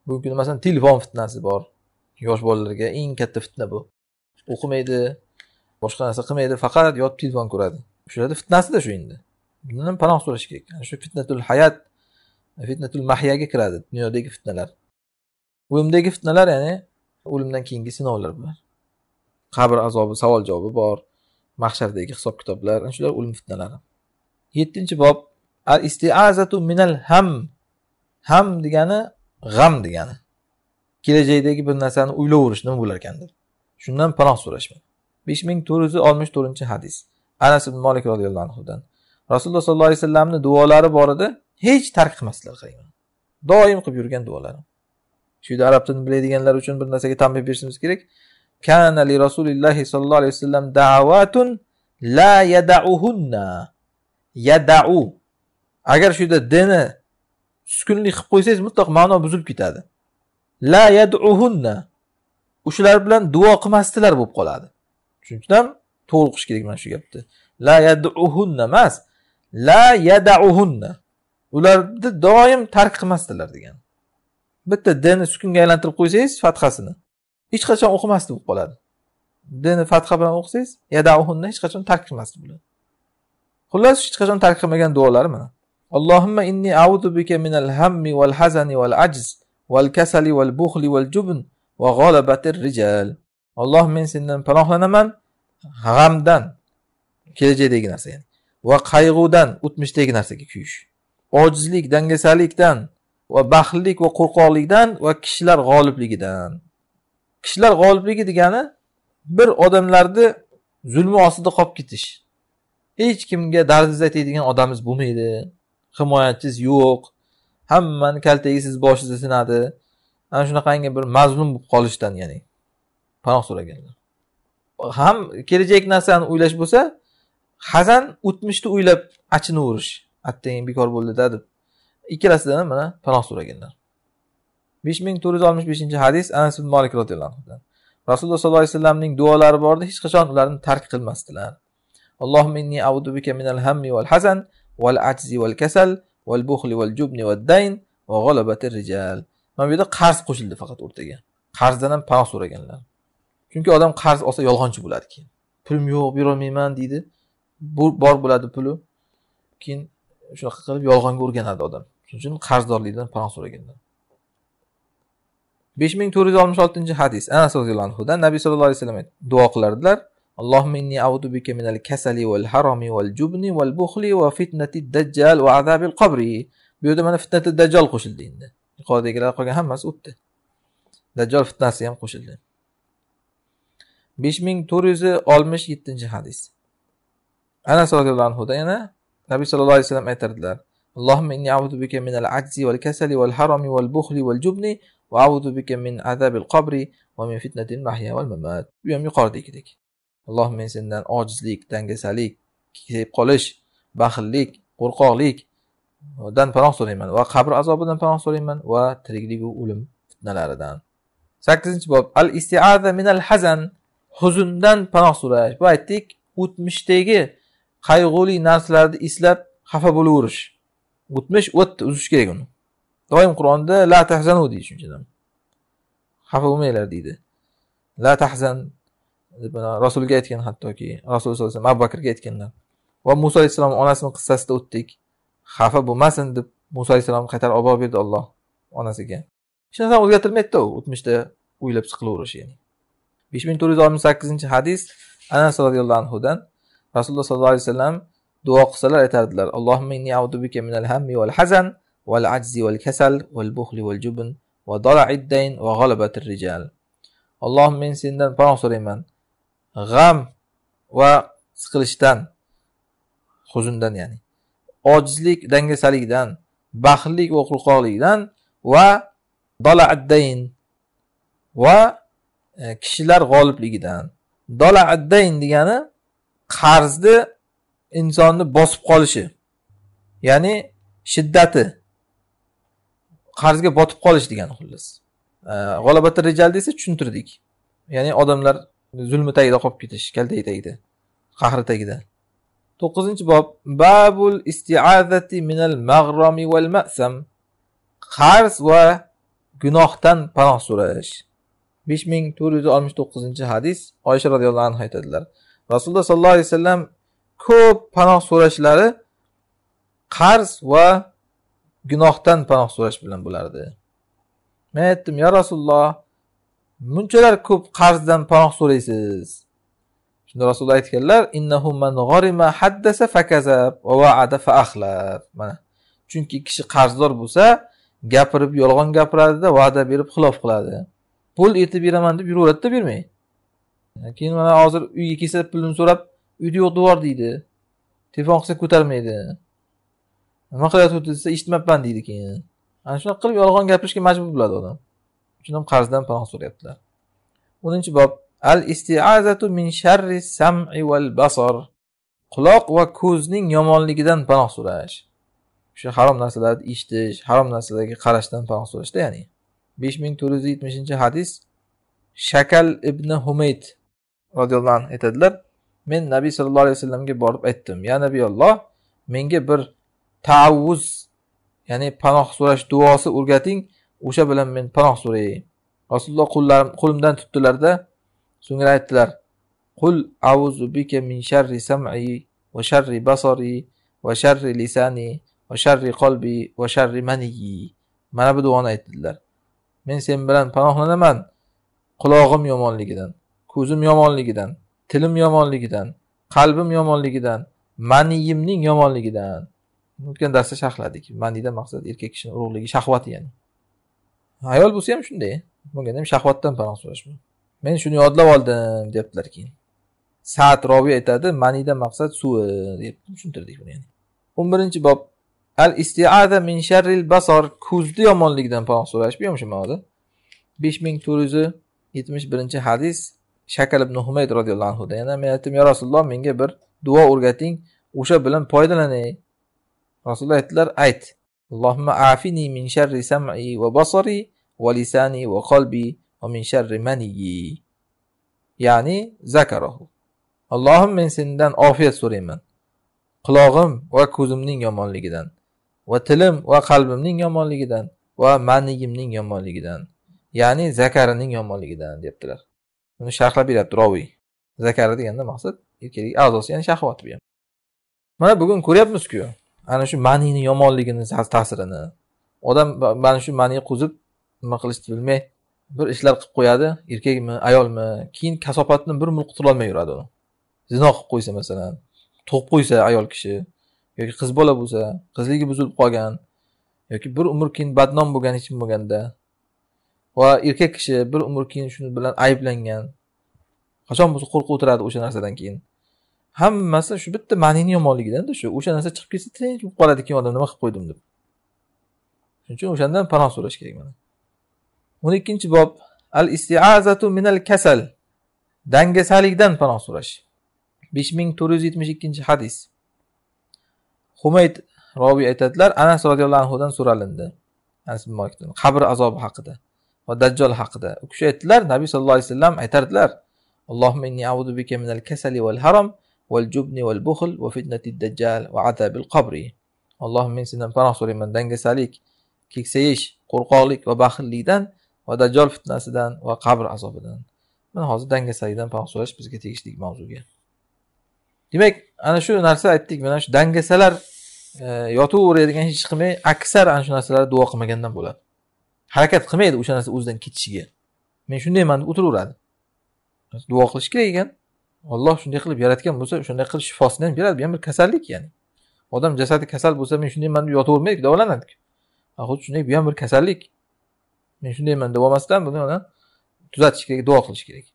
bugungi kunda masalan telefon fitnasi bor yosh bolalarga eng katta fitna bu o'qimaydi boshqa narsa qilmaydi faqat yotib telefon ko'radi shularni fitnasida shu endi bundan panoh so'rash kerak shu fitnatul hayat fitnatul mahyaga kiradi dunyodagi fitnalar o'limdagi fitnalar ya'ni o'limdan keyingi sinovlar bular qabr azobi savol javobi bor mahshardagi hisob kitoblar ana shular o'lim fitnalari yettinchi bob al istiazatu minal ham ham degani g'am degani kelajakdagi bir narsani o'ylayverish nima bo'lar ekan deb shundan panoh so'rashman besh ming to'rt yuz oltmish to'rtinchi hadis anas ibn molik roziyallohu anhudan rasululloh sollallohu alayhi vasallamni duolari bor edi hech tark qilmasdilar qarang doim qilib yurgan duolari shu yerda arab tilini biladiganlar uchun bir narsaga tanbeh berishimiz kerak kana li rasulillahi sollallohu alayhi vasallam davatun la yadauhunna yadau agar shu yerda dini sukunlik qilib qo'ysangiz mutlaq ma'no buzilib ketadi la yad'uhunna o'shalar bilan duo qilmasdilar bo'lib qoladi shuning uchun to'g'ri o'qish kerak mana shu gapni la yad'uhunna emas la yadauhunna ularni doim tark qilmasdilar degan bitta dni sukunga aylantirib qo'ysangiz fathasini hech qachon o'qimasdi bo'lib qoladi dini fatha bilan o'qisangiz yadauhunna hech qachon tark qilmasdi bular xullas hech qachon tark qilmagan duolari mana allohimma inni audu bika minal hammi wal hazani wal ajz val kasali val buhli val jubn va g'alabatir rijal alloh men sendan panohlanaman g'amdan kelajakdagi narsa ya'ni va qayg'udan o'tmishdagi narsaga kuyish ojizlik dangasalikdan va baxillik va qo'rqoqlikdan va kishilar g'olibligidan kishilar g'olibligi degani bir odamlarni zulmi ostida qolib ketish hech kimga dardingizni aytadigan odamingiz bo'lmaydi himoyachingiz yo'q hammani kaltagi sizni boshingizda sinadi ana shunaqangi bir mazlum bo'lib qolishdan ya'ni panoh so'raganlar ham kelajak narsani o'ylash bo'lsa hazan o'tmishni o'ylab achinaverish attang bekor bo'ldida deb ikkalasidan mana panoh so'raganlar besh ming to'rt yuz oltmish beshinchi hadis anas ibn molik roziyallohu anhu rasululloh sollallohu alayhi vasallamning duolari bor edi hech qachon ularni tark qilmasdilar allohimma inni bika minal hammi val hazan val ajzi val kasal va va g'alabati rijal mana bu yerda qarz qo'shildi faqat o'rtaga qarzdan ham panoh so'raganlar chunki odam qarz olsa yolg'onchi bo'ladi keyin pulim yo'q berolmayman deydi bor bo'ladi puli keyin shunaqa qilib yolg'onga o'rganadi odam shuning uchun qarzdorlikdan panoh so'raganlar besh ming to'rt yuz oltmish oltinchi hadis anas roziyallohu anhudan nabiy sallallohu alayhi vasallam duo qilardilar اللهم إني أعوذ بك من الكسل والهرم والجبن والبخل وفتنة الدجال وعذاب القبر بيودم أنا فتنة الدجال قش الدين قاضي قال قل همس أبت دجال فتنة سيم قش الدين besh ألمش يتنج حديث أنا صلى الله عليه وسلم anhudan yana nabiy sallallohu alayhi vasallam aytardilar اللهم إني أعوذ بك من العجز والكسل والهرم والبخل والجبن وأعوذ بك من عذاب القبر ومن فتنة المحيا والممات بيوم يقار ديك alloh men sendan ojizlik dangasalik kekayib qolish baxillik qo'rqoqlik dan panoh so'rayman va qabr azobidan panoh so'rayman va tirikligu o'lim fitnalaridan sakkizinchi bob al istiaza minal hazan huzundan panoh so'rash bu aytdik o'tmishdagi qayg'uli narsalarni eslab xafa bo'laverish o'tmish o'tdi uzish kerak uni doim qur'onda la tahzanu deydi shunchadan xafa bo'lmanglar deydi la tahzan rasulga aytgan hattoki rasul sallallohu alayhi vasallam abu bakrga aytganlar va muso alayhissalom onasini qissasida o'tdik xafa bo'lmasin deb muso alayhissalomni qaytarib olib berdi olloh onasiga hech narsani o'zgartirmaydida u o'tmishda o'ylab chiqilaverish ya'ni besh ming to'rt yuz oltmish sakkizinchi hadis anas roziyallohu anhudan rasululloh sollallohu alayhi vasallam duo qilsalar aytardilar allohimma inni audubika minal hammi val hazan val ajzi val kasal val buxli val jubn va dalaid dayn va g'alabatir rijal allohim men sendan panoh so'rayman g'am va siqilishdan huzundan ya'ni ojizlik dangasalikdan baxillik va qo'rqoqlikdan va dola addayn va e, kishilar g'olibligidan dola addayn degani qarzni insonni bosib qolishi ya'ni shiddati qarzga botib qolish degani xullas e, g'olabati rejal desa tushuntirdik ya'ni odamlar zulmi tagida qolib ketish kaltak tagida qahri tagida to'qqizinchi bob babul istiazati minal mag'romi val masam qarz va gunohdan panoh so'rash besh ming to'rt yuz oltmish to'qqizinchi hadis oysha roziyallohu anhu aytadilar rasululloh sollallohu alayhi vasallam ko'p panoh so'rashlari qarz va gunohdan panoh so'rash bilan bo'lardi men aytdim yo rasululloh munchalar ko'p qarzdan panoh so'raysiz shunda rasululloh aytganlar innahu man g'orima haddasa fakazab va vaada fa axlab mana chunki kishi qarzdor bo'lsa gapirib yolg'on gapiradida va'da berib xilof qiladi pul etib beraman deb yuraveradida bermay keyin mana hozir uyga kelsa pulini so'rab uyda yo'q devor deydi telefon qilsa ko'tarmaydi nima qilyapti desa eshitmabman deydi keyin ana shunaqa qilib yolg'on gapirishga majbur bo'ladi odam uchun ham qarzdan panoh so'rayaptilar o'ninchi bob al istiazatu min sharri sam'i val basar quloq va ko'zning yomonligidan panoh so'rash o'sha harom narsalarni eshitish harom narsalarga qarashdan panoh so'rashda ya'ni besh ming to'rt yuz yetmishinchi hadis shakal ibn humayd roziyallohu anhu aytadilar men nabiy sallallohu alayhi vasallamga borib aytdim ya nabiyolloh menga bir tavuz ya'ni panoh so'rash duosi o'rgating o'sha bilan men panoh so'rayay rasululloh qo'llarim qo'limdan tutdilarda so'ngra aytdilar qul auzu bika min sharri sam'i va sharri basari va sharri lisani va sharri qalbi va sharri maniyi mana bu duoni aytdilar men sen bilan panohlanaman qulog'im yomonligidan ko'zim yomonligidan tilim yomonligidan qalbim yomonligidan maniyimning yomonligidan o'tgan darsda sharhladik maniydan maqsad erkak kishini urug'ligi shahvati ya'ni ayol bo'lsa ham shunday bo'lganda ham shahvatdan panoh so'rashmi men shuni yodlab oldim deyaptilar keyin saat robiy aytadi manida maqsad suvi deb tushuntirdik buni ya'ni o'n birinchi bob al istiada min sharril basar ko'zni yomonlikdan panoh so'rash bu ham shu ma'noda besh ming to'rt yuz yetmish birinchi hadis shakal ibn humayd roziyallohu anhudan yana men aytdim yo rasululloh menga bir duo o'rgating o'sha bilan foydalanay rasululloh aytdilar ayt allohimma afini min sharri sam'i va basari ولساني وقلبي ومن شر مني ya'ni zakarahu allohim men sendan ofiyat so'rayman qulog'im va ko'zimning yomonligidan va tilim va qalbimning yomonligidan va manigimning yomonligidan ya'ni zakarining yomonligidan debdilar buni sharhlab beryapti roviy zakari deganda maqsad erkaklik a'zosi ya'ni shahvat bu ham mana bugun ko'ryapmizku ana shu manini yomonligini ta'sirini odam mana shu mani quzib nima qilishni bilmay bir ishlar qilib qo'yadi erkakmi ayolmi keyin kasofatni bir umr qutulolmay yuradi u zino qilib qo'ysa masalan tug'ib qo'ysa ayol kishi yoki qiz bola bo'lsa qizligi buzilib qolgan yoki bir umr keyin badnom bo'lgan hech kim bo'lganda va erkak kishi bir umr keyin shuni bilan ayblangan qachon bo'lsa qo'rqib o'tiradi o'sha narsadan keyin hammasi shu bitta ma'nini yomonligidanda shu o'sha narsa chiqib ketsa tinch bo'lib qoladi keyin odam nima qilib qo'ydim deb shuning uchun o'shandan panoh so'rash kerak mana o'n ikkinchi bob al istiazatu minal kasal dangasalikdan panoh so'rash besh ming to'rt yuz yetmish ikkinchi hadis humayd robiy aytadilar anas roziyallohu anhudan so'ralindi qabr azobi haqida va dajjol haqida u kishi aytdilar nabiy sallallohu alayhi vasallam aytardilar allohumma kasali haram jubni fitnati dajjal men sendan panoh so'rayman dangasalik keksayish qo'rqoqlik va baxillikdan va dajjol fitnasidan va qabr azobidan mana hozir dangasalikdan panoh so'rash bizga tegishli mavzuga demak ana shu narsa aytdik mana shu dangasalar e, yotaveradigan hech qilmay aksar ana shu narsalarni duo qilmagandan bo'ladi harakat qilmaydi o'sha narsa o'zidan ketishiga men shundayman deb o'tiraveradi duo qilish kerak ekan olloh shunday qilib yaratgan bo'lsa shunday qilib shifosini ham beradi bu ham bir kasallik ya'ni odam jasadi kasal bo'lsa men shundayman deb yotavermaydiku davolanadiku xuddi shunday bu ham bir kasallik men shundayman deb olmasdan buni uni tuzatish kerak duo qilish kerak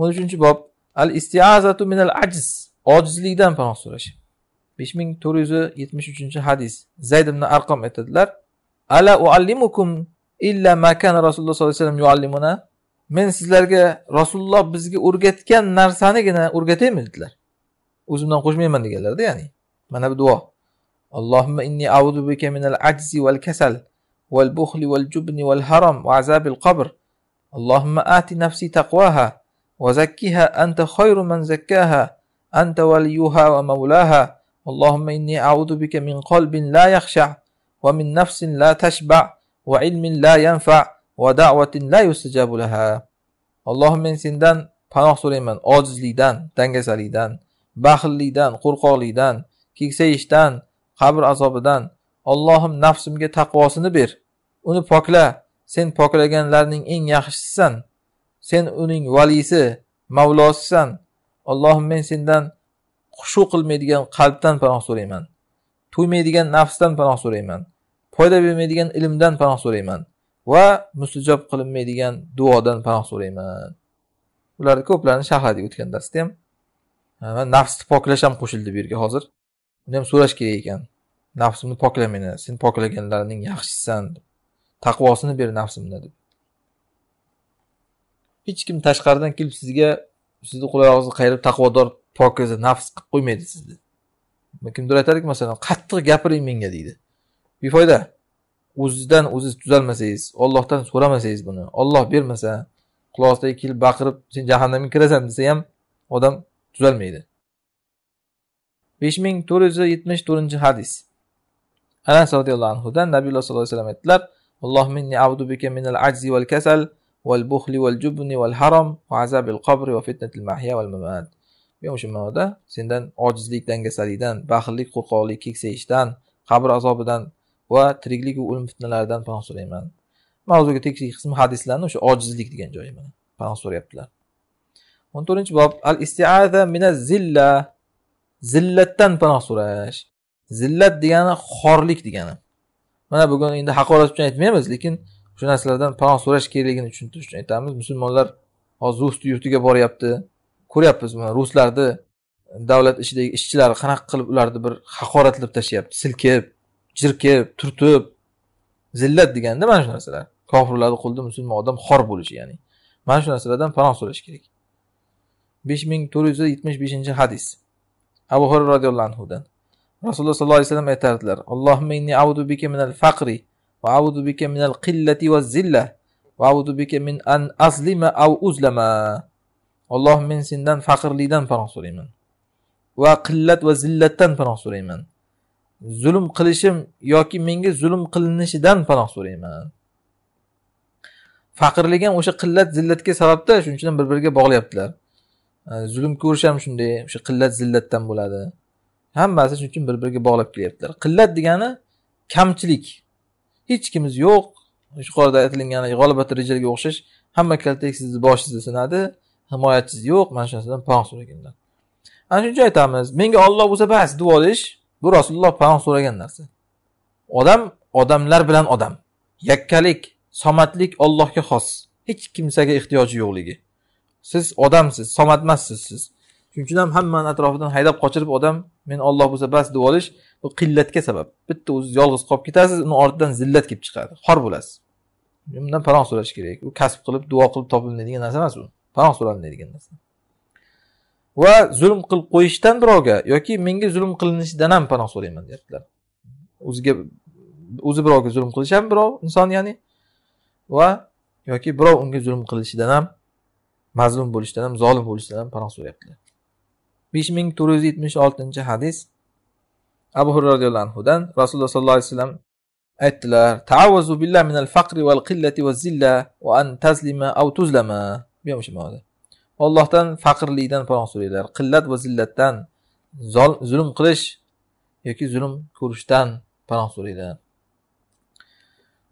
o'n uchinchi bob al istiazatu minal ajz ojizlikdan panoh so'rash besh ming to'rt yuz yetmish uchinchi hadis zayd ibn arqom aytadilar ala uallimukum illa ma kana rasululloh sollallohu alayhi vasallam yuallimuna men sizlarga rasululloh bizga o'rgatgan narsanigina o'rgataymi dedilar o'zimdan qo'shmayman deganlarda ya'ni mana bu duo allohimma inni audu bika minal ajzi val kasal والبخل والجبن والهرم وعذاب القبر اللهم آت نفسي تقواها وزكها أنت خير من زكاها أنت وليها ومولاها اللهم إني أعوذ بك من قلب لا يخشع ومن نفس لا تشبع وعلم لا ينفع ودعوة لا يستجاب لها اللهم men sendan panoh so'rayman ojizlikdan dangasalikdan baxillikdan qo'rqoqlikdan keksayishdan qabr azobidan Allohim nafsimga taqvosini ber uni pokla sen poklaganlarning eng yaxshisisan sen uning valisi mavlosisan allohim men sendan xushu qilmaydigan qalbdan panoh so'rayman to'ymaydigan nafsdan panoh so'rayman foyda bermaydigan ilmdan panoh so'rayman va mustajob qilinmaydigan duodan panoh so'rayman ularni ko'plarini sharhladik o'tgan darsda ham nafsni poklash ham qo'shildi bu yerga hozir uni ham so'rash kerak ekan nafsimni pokla meni sen poklaganlarning yaxshisisan taqvosini ber nafsimni deb hech kim tashqaridan kelib sizga sizni qulog'ingizni qayirib taqvodor pokiza nafs qilib qo'ymaydi sizni kimdir aytadiki masalan qattiq gapiring menga deydi befoyda o'zizdan o'ziz tuzalmasangiz ollohdan so'ramasangiz buni olloh bermasa qulog'ingizga kelib baqirib sen jahannamga kirasan desa ham odam tuzalmaydi besh ming to'rt yuz yetmish to'rtinchi hadis anas roziyallohu anhudan nabiyulloh sallallohu alayhi vasallam aytdilar alloh minni abdubika minal ajzi val kasal val buhli val jubni val harom va azabil qabri va fitnatil mahya val mamat men o'sha ma'noda sendan ojizlik dangasalikdan baxillik qo'rqoqlik keksayishdan qabr azobidan va tiriklik va o'lim fitnalaridan panoh so'rayman mavzuga tegishli qismi hadislarni o'sha ojizlik degan joyi mana panoh so'rayaptilar o'n to'rtinchi bob al istiaza mina zilla zillatdan panoh so'rash zillat degani xorlik degani mana bugun endi haqorat uchun aytmaymiz lekin shu narsalardan panoh so'rash kerakligini tushuntirish uchun aytamiz musulmonlar hozir rus yurtiga boryapti ko'ryapmiz mana ruslarni davlat ichidagi ishchilari qanaqa qilib ularni bir haqoratlab tashlayapti silkib jirkib turtib zillat deganda mana shu narsalar kofirlarni qo'lida musulmon odam xor bo'lishi ya'ni mana shu narsalardan panoh so'rash kerak besh ming to'rt yuz yetmish beshinchi hadis abu xurra roziyallohu anhudan rasululloh sollallohu alayhi vasallam aytardilar allohimma inni audu bika al faqri va audu bika al qillati va zilla va audu bika min an azlima av uzlama alloh men sendan faqirlikdan panoh so'rayman va qillat va zillatdan panoh so'rayman zulm qilishim yoki menga zulm qilinishidan panoh so'rayman faqirlik ham o'sha qillat zillatga sababda shuning uchun bir biriga bog'layaptilar zulm ko'rish ham shunday o'sha qillat zillatdan bo'ladi hammasi shuning uchun bir biriga bog'lab kelyaptilar qillat degani kamchilik hech kimimiz yo'q yuqorida aytilgani g'olibat rejalga o'xshash hamma kaltak sizni boshingizda sinadi himoyachingiz yo'q mana shu narsadan panoh so'raganlar ana shuning uchun aytamiz menga olloh bo'lsa bas duo olish bu rasululloh panoh so'ragan narsa odam odamlar bilan odam yakkalik somatlik ollohga xos hech kimsaga ehtiyoji yo'qligi siz odamsiz somatmassiz siz shuning uchun ham hammani atrofidan haydab qochirib odam men olloh bo'lsa bas deb olish bu qillatga sabab bitta o'ziz yolg'iz qolib ketasiz uni ortidan zillat kelib chiqadi xor bo'lasiz undan panoh so'rash kerak u kasb qilib duo qilib topilmaydigan narsa emas u panoh so'ralmaydigan narsa va zulm qilib qo'yishdan birovga yoki menga zulm qilinishidan ham panoh so'rayman deyaptilar o'ziga o'zi birovga zulm qilishi ham birov inson ya'ni va yoki birov unga zulm qilishidan ham mazlum bo'lishdan ham zolim bo'lishdan ham panoh so'rayaptilar besh ming to'rt yuz yetmish oltinchi hadis abu hurra roziyallohu anhudan rasululloh sollallohu alayhi vasallam aytdilar tavazu billah minal faqri val qillati va zilla va an tazlima av tuzlama bu ham o'sha ma'noda ollohdan faqirlikdan panoh so'ranglar qillat va zillatdan zulm qilish yoki zulm ko'rishdan panoh so'ranglar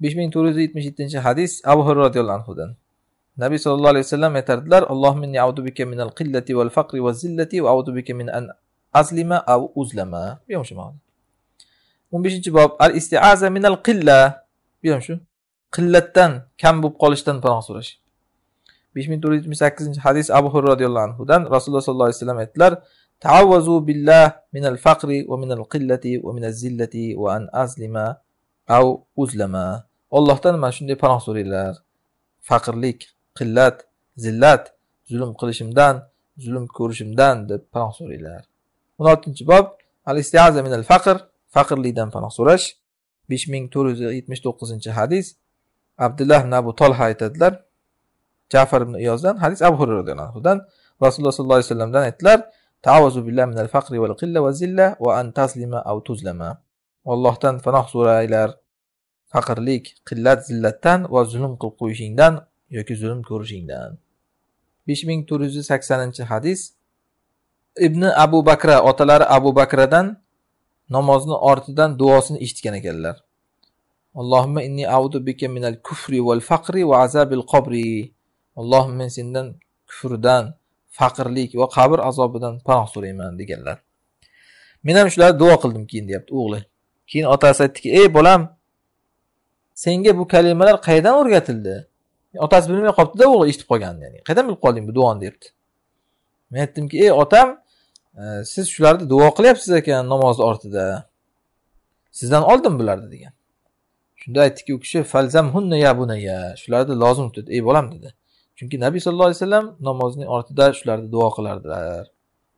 besh ming to'rt yuz yetmish yettinchi hadis abu hurra roziyallohu anhudan Nabiy sallallohu alayhi vasallam aytardilar alloh minni bika minal qillati val faqri va zillati va audu bika min an azlima av uzlama biliyorum şu ma'no. 15 bob al istiaza minal qilla biliyorum shu qillatdan kam bo'lib qolishdan panoh so'rash 5478 hadis abu hurra roziyallohu anhudan rasululloh sollallohu alayhi vasallam aytdilar taavvazu billah minal faqri va minal qillati va minaz zillati va an azlima av uzlama Allohdan mana shunday panoh so'ranglar faqirlik qillat zillat zulm qilishimdan zulm ko'rishimdan deb panoh so'ranglar o'n oltinchi bob minal faqr faqrlikdan panoh so'rash besh ming to'rt yuz yetmish to'qqizinchi hadis abdulloh ibn abu tolha aytadilar jafar ibn iyozdan hadis abu hurra roziyallohu anhudan rasululloh sollallohu alayhi vasallamdan aytdilar tavazu billah minal faqri val qilla va zilla va an taslima av tuzlama ollohdan panoh so'ranglar faqirlik qillat zillatdan va zulm qilib qo'yishingdan yoki zulm ko'rishingdan besh ming to'rt yuz saksoninchi hadis ibn abu bakra otalari abu bakradan namozni ortidan duosini eshitgan ekanlar allohimma inni audu bika minal kufri val faqri va azabil qabri allohim men sendan kufrdan faqirlik va qabr azobidan panoh so'rayman deganlar men ham shularni duo qildim keyin deyapti o'g'li keyin otasi aytdiki ey bolam senga bu kalimalar qayerdan o'rgatildi otasi bilmay qolibdida o'g'li eshitib qolganini ya'ni qayerdan bilib qolding bu duoni debdi men aytdimki ey otam e, siz shularni duo qilyapsiz ekan namoz ortida sizdan oldim bularni degan shunda aytdiki u kishi hunna ya bunaya shularni lozim tut ey bolam dedi chunki nabiy sallallohu alayhi vasallam namozning ortida shularni duo qilardilar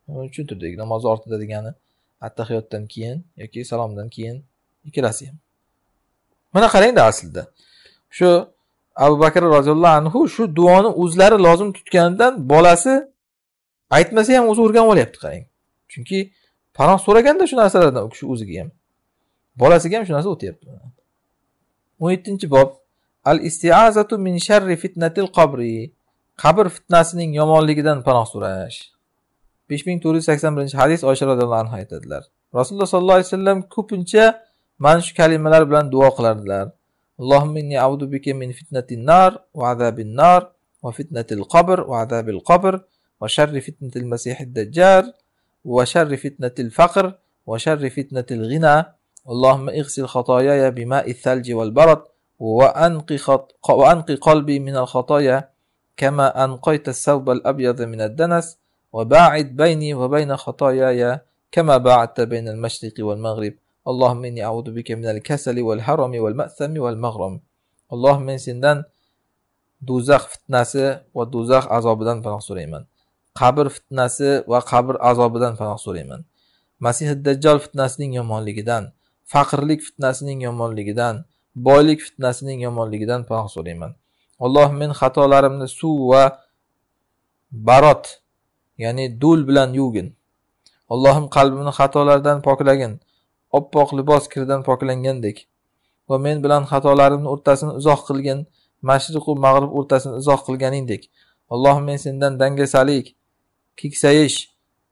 tushuntirdik namoz ortida degani attahiyotdan keyin yoki salomdan keyin ikkalasi ham mana qarangda aslida shu abu bakr roziyallohu anhu shu duoni o'zlari lozim tutganidan bolasi aytmasa ham o'zi o'rganib olyapti qarang chunki panoh so'raganda shu narsalardan u kishi o'ziga ham bolasiga ham shu narsa o'tyapti o'n yettinchi bob al istiazatu min sharri fitnatil qabri qabr fitnasining yomonligidan panoh so'rash besh ming to'rt yuz sakson birinchi hadis oysha roziyallohu anhu aytadilar rasululloh sollallohu alayhi vasallam ko'pincha mana shu kalimalar bilan duo qilardilar اللهم إني أعوذ بك من فتنة النار وعذاب النار وفتنة القبر وعذاب القبر وشر فتنة المسيح الدجال وشر فتنة الفقر وشر فتنة الغنى اللهم اغسل خطاياي بماء الثلج والبرد وأنقي قلبي من الخطايا كما أنقيت الثوب الأبيض من الدنس وباعد بيني وبين خطاياي كما باعدت بين المشرق والمغرب allohim inni a'udhu bika minal kasali wal harami wal masami wal maghram. alloh men sendan do'zax fitnasi va do'zax azobidan panoh so'rayman qabr fitnasi va qabr azobidan panoh so'rayman masih Dajjal fitnasining yomonligidan faqrlik fitnasining yomonligidan boylik fitnasining yomonligidan panoh so'rayman alloh men xatolarimni suv va barot ya'ni dul bilan yuvgin allohim qalbimni xatolardan poklagin oppoq libos kirdan poklangandek va men bilan xatolarimni o'rtasini uzoq qilgin mashriqu mag'rib o'rtasini uzoq qilganingdek alloh men sendan dangasalik keksayish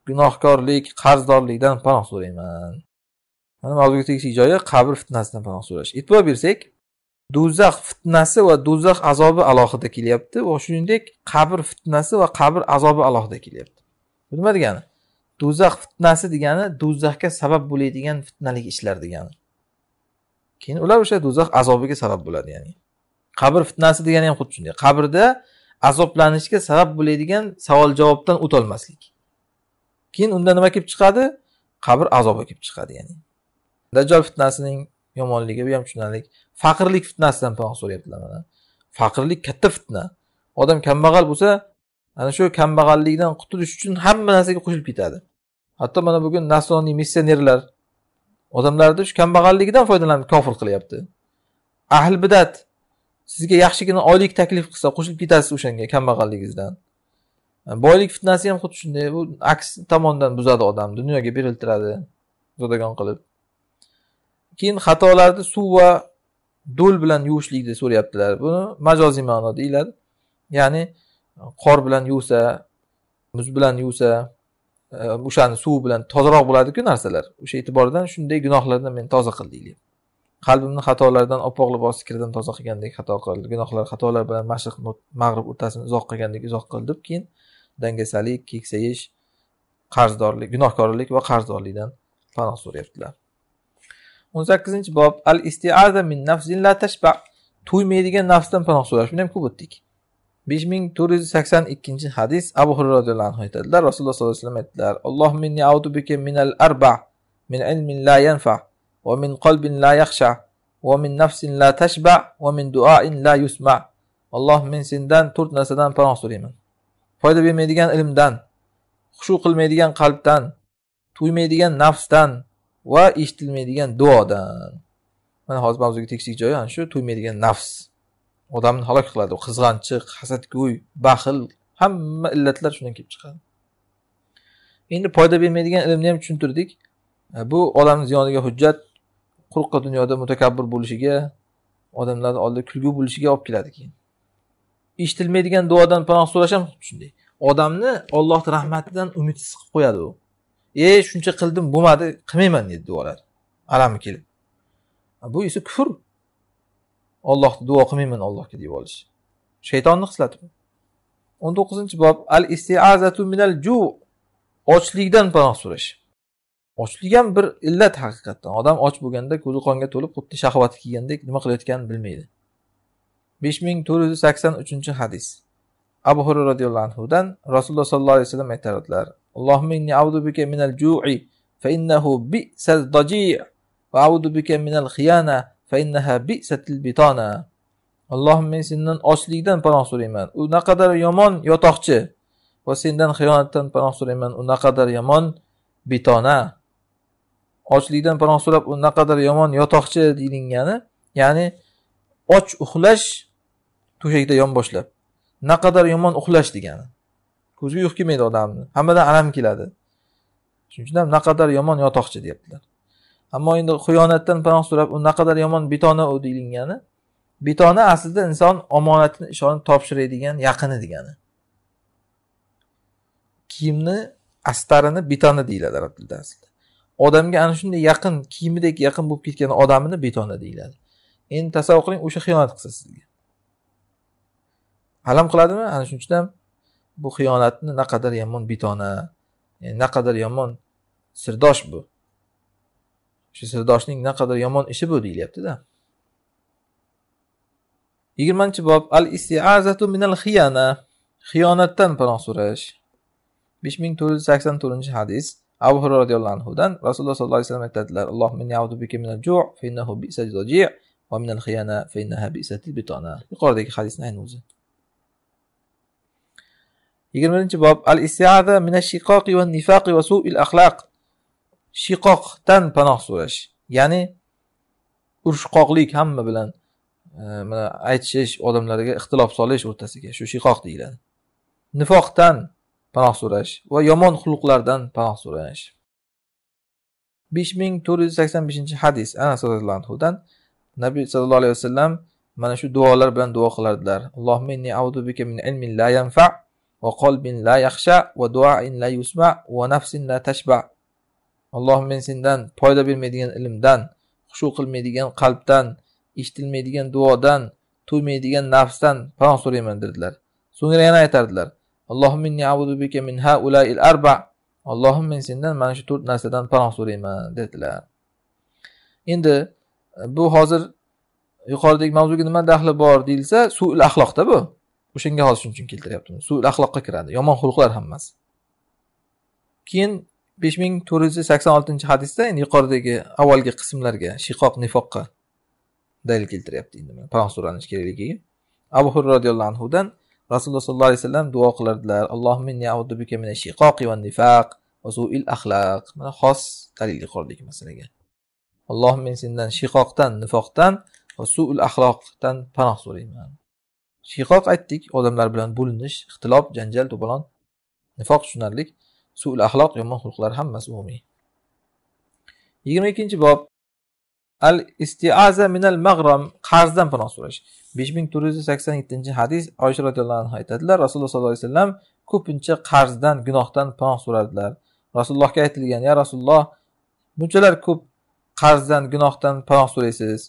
gunohkorlik qarzdorlikdan panoh so'rayman mana mavzuga tegishli joyi qabr fitnasidan panoh so'rash e'tibor bersak do'zax fitnasi va do'zax azobi alohida kelyapti va shuningdek qabr fitnasi va qabr azobi alohida kelyapti bu nima degani do'zax fitnasi degani do'zaxga sabab bo'ladigan fitnalik ishlar degani keyin ular o'sha do'zax azobiga sabab bo'ladi ya'ni qabr fitnasi degani ham xuddi shunday qabrda azoblanishga sabab bo'ladigan savol javobdan o'tolmaslik keyin unda nima kelib chiqadi qabr azobi kelib chiqadi ya'ni dajjol fitnasining yomonligi bu ham tushunarli faqirlik fitnasidan panoh so'rayaptilar mana faqirlik katta fitna odam kambag'al bo'lsa ana shu kambag'allikdan qutulish uchun hamma narsaga qo'shilib ketadi hatto mana bugun nasroniy missionerlar odamlarni shu kambag'alligidan foydalanib kofir qilyapti ahli bidat sizga yaxshigina oylik taklif qilsa qo'shilib ketasiz o'shanga kambag'alligingizdan boylik fitnasi ham xuddi shunday bu aks tomondan buzadi odamni dunyoga beriltiradi zodagon qilib keyin xatolarni suv va do'l bilan yuvishlikni so'rayaptilar buni majoziy ma'noda deyiladi ya'ni qor bilan yuvsa muz bilan yuvsa e, o'shani suvi bilan tozaroq bo'ladiku narsalar o'sha e'tibordan shunday gunohlardan meni toza qil deylik qalbimni xatolardan oppoq libosni kirdim toza qilgandek xato qil gunohlar xatolar bilan mashriq mag'rib o'rtasini uzoq qilgandek uzoq qil deb keyin dangasalik keksayish qarzdorlik gunohkorlik va qarzdorlikdan panoh so'rayaptilar o'n sakkizinchi bob al istiada min nafsin la tashba to'ymaydigan nafsdan panoh so'rash buni ham ko'p o'tdik besh ming to'rt yuz sakson ikkinchi hadis abu hurra roziyallohu anhu aytadilar rasululloh sollallohu alayhi vasallam aytdilar alloh min ilmin la yanfa va min qalbin la yaxsha va min nafsin la tashba va min duoin la yusma alloh men sendan to'rt narsadan panoh so'rayman foyda bermaydigan ilmdan xushu qilmaydigan qalbdan to'ymaydigan nafsdan va eshitilmaydigan duodan mana hozir mavzuga tegishlik joyi ana shu to'ymaydigan nafs odamni halok qiladi qizg'anchiq hasadgo'y baxil hamma illatlar shundan kelib chiqadi endi foyda bermaydigan ilmni ham tushuntirdik e, bu odamni ziyoniga hujjat qurqa dunyoda mutakabbir bo'lishiga odamlarni oldida kulgu bo'lishiga olib keladi keyin eshitilmaydigan duodan panoh so'rash ham shunday odamni ollohni rahmatidan umidsiz qilib qo'yadi u e shuncha qildim bo'lmadi qilmayman deydi duolar alami kelib e, bu esa kufr ollohni duo qilmayman ollohga deb olish shaytonni xislati bu o'n to'qqizinchi bob al istiazatu minal ju ochlikdan panoh so'rash ochlik ham bir illat haqiqatdan odam och bo'lganda ko'zi qonga to'lib xuddi shahvati kelgandek nima qilayotganini bilmaydi besh ming to'rt yuz sakson uchinchi hadis abu hurra roziyallohu anhudan rasululloh sollallohu alayhi vasallam aytardilar allohim men sendan ochlikdan panoh so'rayman u naqadar yomon yotoqchi va sendan xiyonatdan panoh so'rayman u naqadar yomon bitona ochlikdan panoh so'rab u naqadar yomon yotoqchi deyilgani ya'ni och uxlash to'shakda yonboshlab naqadar yomon uxlash degani ko'ziga uyqu kelmaydi odamni hammadan alam keladi shuning uchun ham naqadar yomon yotoqchi deyaptilar ammo endi xiyonatdan panoh so'rab u naqadar yomon betona u deyilgani betona aslida inson omonatini ishonib topshiradigan yaqini degani kiyimni astarini betona deyiladi arab tilida aslida odamga ana shunday yaqin kiyimidek yaqin bo'lib ketgan odamini betona deyiladi endi tasavvur qiling o'sha xiyonat qilsa sizga alam qiladimi ana shuning uchun ham bu xiyonatni naqadar yomon betona naqadar yomon sirdosh bu shu sirdoshning naqadar yomon ishi bu deyilyaptida yigirmanchi bob al istiazatu minal xiyana xiyonatdan panoh so'rash besh ming to'rt yuz sakson to'rtinchi hadis abu hurra roziyallohu anhudan rasululloh sollallohu alayhi vasallam aytadilar yuqoridagi hadisni ayni o'zi yigirmanchi bob al istiaza mina shiqoqi va nifaqi va suil axloq shiqoqdan panoh so'rash ya'ni urushqoqlik hamma bilan e, mana aytishish odamlarga ixtilof solish o'rtasiga shu shiqoq deyiladi nifoqdan panoh so'rash va yomon xulqlardan panoh so'rash besh ming to'rt yuz sakson beshinchi hadis anas roziyallohu anhudan nabiy sallallohu alayhi vasallam mana shu duolar bilan duo qilardilar allohminni audu bika min ilmin la yanfa va qalbin la yaxsha va duain la yusma va nafsin la tashba alloh men sendan foyda bermaydigan ilmdan xushu qilmaydigan qalbdan eshitilmaydigan duodan to'ymaydigan nafsdan panoh so'rayman dedilar so'ngra yana aytardilar min arba allohim men sendan mana shu to'rt narsadan panoh so'rayman dedilar endi e, bu hozir yuqoridagi mavzuga nima daxli bor deyilsa suil axloqda bu o'shanga hozir shuning uchun keltiryapti suil axloqqa kiradi yomon xulqlar hammasi keyin besh ming to'rt yuz sakson oltinchi hadisda endi yuqoridagi avvalgi qismlarga shiqoq nifoqqa dalil keltiryapti endi panoh so'ranish kerakligiga abu hurra roziyallohu anhudan rasululloh sollallohu alayhi vasallam duo qilardilar allohminniaudubika va nifaq va suil axlaq mana xos dalil yuqoridagi masalaga alloh men sendan shiqoqdan nifoqdan va suul axloqdan panoh so'rayman shiqoq aytdik odamlar bilan bo'linish ixtilof janjal to'polon nifoq tushunarlik sul axloq yomon xulqlar hammasi umumiy yigirma ikkinchi bob al istiaza minal mag'ram qarzdan panoh so'rash besh ming to'rt yuz sakson yettinchi hadis oysha roziyallohu anhu aytadilar rasululloh sollallohu alayhi vasallam ko'pincha qarzdan gunohdan panoh so'radilar rasulullohga aytilgan ya rasululloh bunchalar ko'p qarzdan gunohdan panoh so'raysiz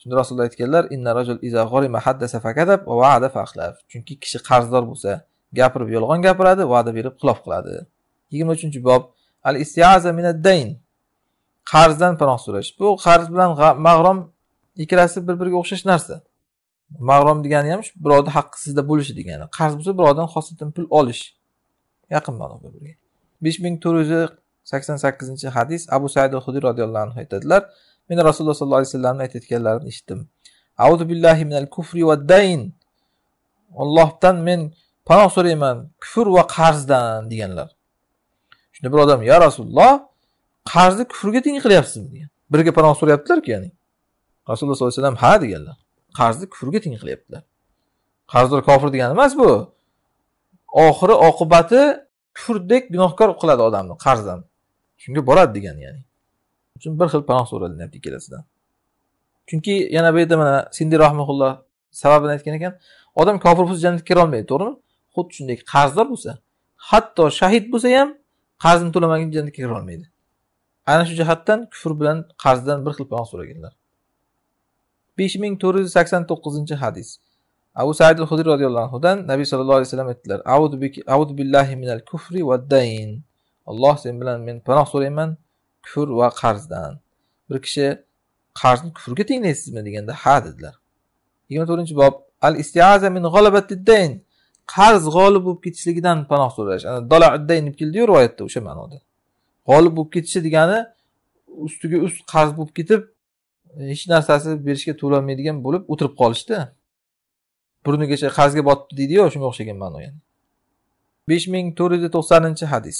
shunda rasululloh aytganlar inna rajul iza g'orima haddasa fakadab va va'ada faxlaf chunki kishi qarzdor bo'lsa gapirib yolg'on gapiradi va'da berib xilof qiladi yigirma uchinchi bob al istiaza minaddayn qarzdan panoh so'rash bu qarz bilan mag'rom ikkalasi bir biriga o'xshash narsa mag'rom degani ham birovni haqqi sizda bo'lishi degani qarz bo'lsa birovdan xosatan pul olish yaqin ma'no bir biriga besh ming to'rt yuz sakson sakkizinchi hadis abu said hudiy roziyallohu anhu aytadilar men rasululloh sollallohu alayhi vasallamni aytayotganlarini eshitdim audu billahi minal kufri va dayn ollohdan men panoh so'rayman kufr va qarzdan deganlar shunda bir odam yo rasululloh qarzni kufrga teng qilyapsizmi degan birga panoh so'rayaptilarku ya'ni rasululloh sollallohu alayhi vasallam ha deganlar qarzni kufrga teng qilyaptilar qarzdor kofir degani emas bu oxiri oqibati kufrdek gunohkor qiladi odamni qarzdan shunga boradi degani ya'ni uchun bir xil panoh so'ralinyapti ikkalasidan chunki yana bu yerda mana sindiy rahmaulloh sababini aytgan ekan odam kofir bo'lsa jannatga olmaydi to'g'rimi xuddi shunday qarzdor bo'lsa hatto shahid bo'lsa ham qarzni to'lamagan jannatga kira olmaydi ana shu jihatdan kufr bilan qarzdan bir xil panoh so'raganlar besh ming to'rt yuz sakson to'qqizinchi hadis abu said al hudriy roziyallohu anhudan nabiy sallallohu alayhi vasallam aytdilar kufri va alloh sen bilan men panoh so'rayman kufr va qarzdan bir kishi qarzni kufrga tenglaysizmi deganda ha dedilar yigirma to'rtinchi bob al istiaza min g'alabati dayn qarz g'olib bo'lib ketishligidan panoh so'rash dola uddayn deb keldiyu rivoyatda o'sha ma'noda g'olib bo'lib ketishi degani ustiga ust qarz bo'lib ketib hech narsasi berishga to'lolmaydigan bo'lib o'tirib qolishda burnigacha qarzga botdi deydiyu shunga o'xshagan ma'no ya'ni besh ming to'rt yuz to'qsoninchi hadis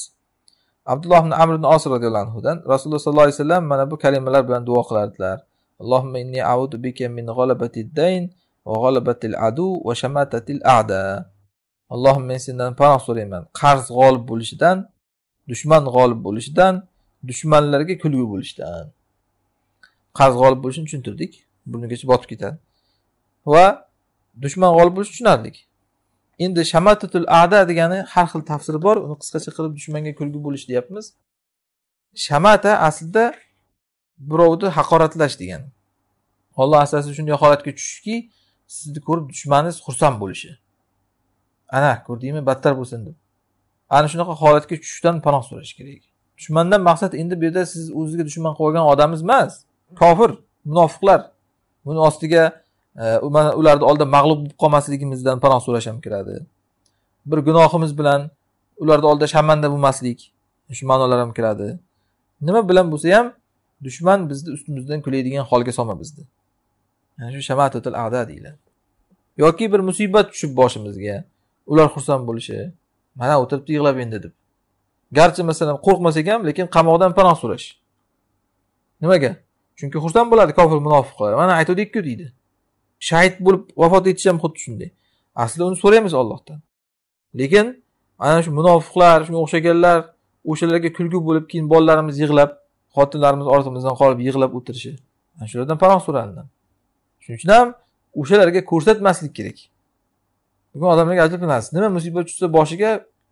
abdulloh ibn amr ibn os roziyallohu anhudan rasululloh sollallohu alayhi vasallam mana bu kalimalar bilan duo qilardilar allohumma inni audu bika min g'alabatid dayn va g'alabatil adu va shamatatil a'da allohim men sendan panoh so'rayman qarz g'olib bo'lishidan dushman g'olib bo'lishidan dushmanlarga kulgu bo'lishdan qarz g'olib bo'lishini tushuntirdik burnigacha botib ketadi va dushman g'olib bo'lishni tushunardik endi shamatatul ada degani har xil tafsir bor uni qisqacha qilib dushmanga kulgu bo'lish deyapmiz shamata aslida birovni haqoratlash degani olloh asrasin shunday holatga tushishki sizni ko'rib dushmaningiz xursand bo'lishi ana ko'rdingmi battar bo'lsin deb ana shunaqa holatga tushishdan panoh so'rash kerak dushmandan maqsad endi bu yerda siz o'zizga dushman qilib olgan odamingiz emas kofir munofiqlar buni ostiga e, ularni oldida mag'lub bo'lib qolmasligimizdan panoh so'rash ham kiradi bir gunohimiz bilan ularni oldida sharmanda bo'lmaslik shu ma'nolar ham kiradi nima bilan bo'lsa ham dushman bizni ustimizdan kulaydigan holga solma bizni ana shu shamatatul ada deyiladi yoki bir musibat tushib boshimizga ular xursand bo'lishi mana o'tiribdi yig'lab endi deb garchi masalan qo'rqmasak ham lekin qamoqdan panoh so'rash nimaga chunki xursand bo'ladi kofir munofiqlar mana aytuvdikku deydi shahid bo'lib vafot etishi ham xuddi shunday aslida uni so'raymiz ollohdan lekin ana shu munofiqlar shunga o'xshaganlar o'shalarga kulgu bo'lib keyin bolalarimiz yig'lab xotinlarimiz ortimizdan qolib yig'lab o'tirishi ana shulardan panoh so'raldi shuning uchun ham o'shalarga ko'rsatmaslik kerak bugun odamlarga ajablanasiz nima musibat tushsa boshiga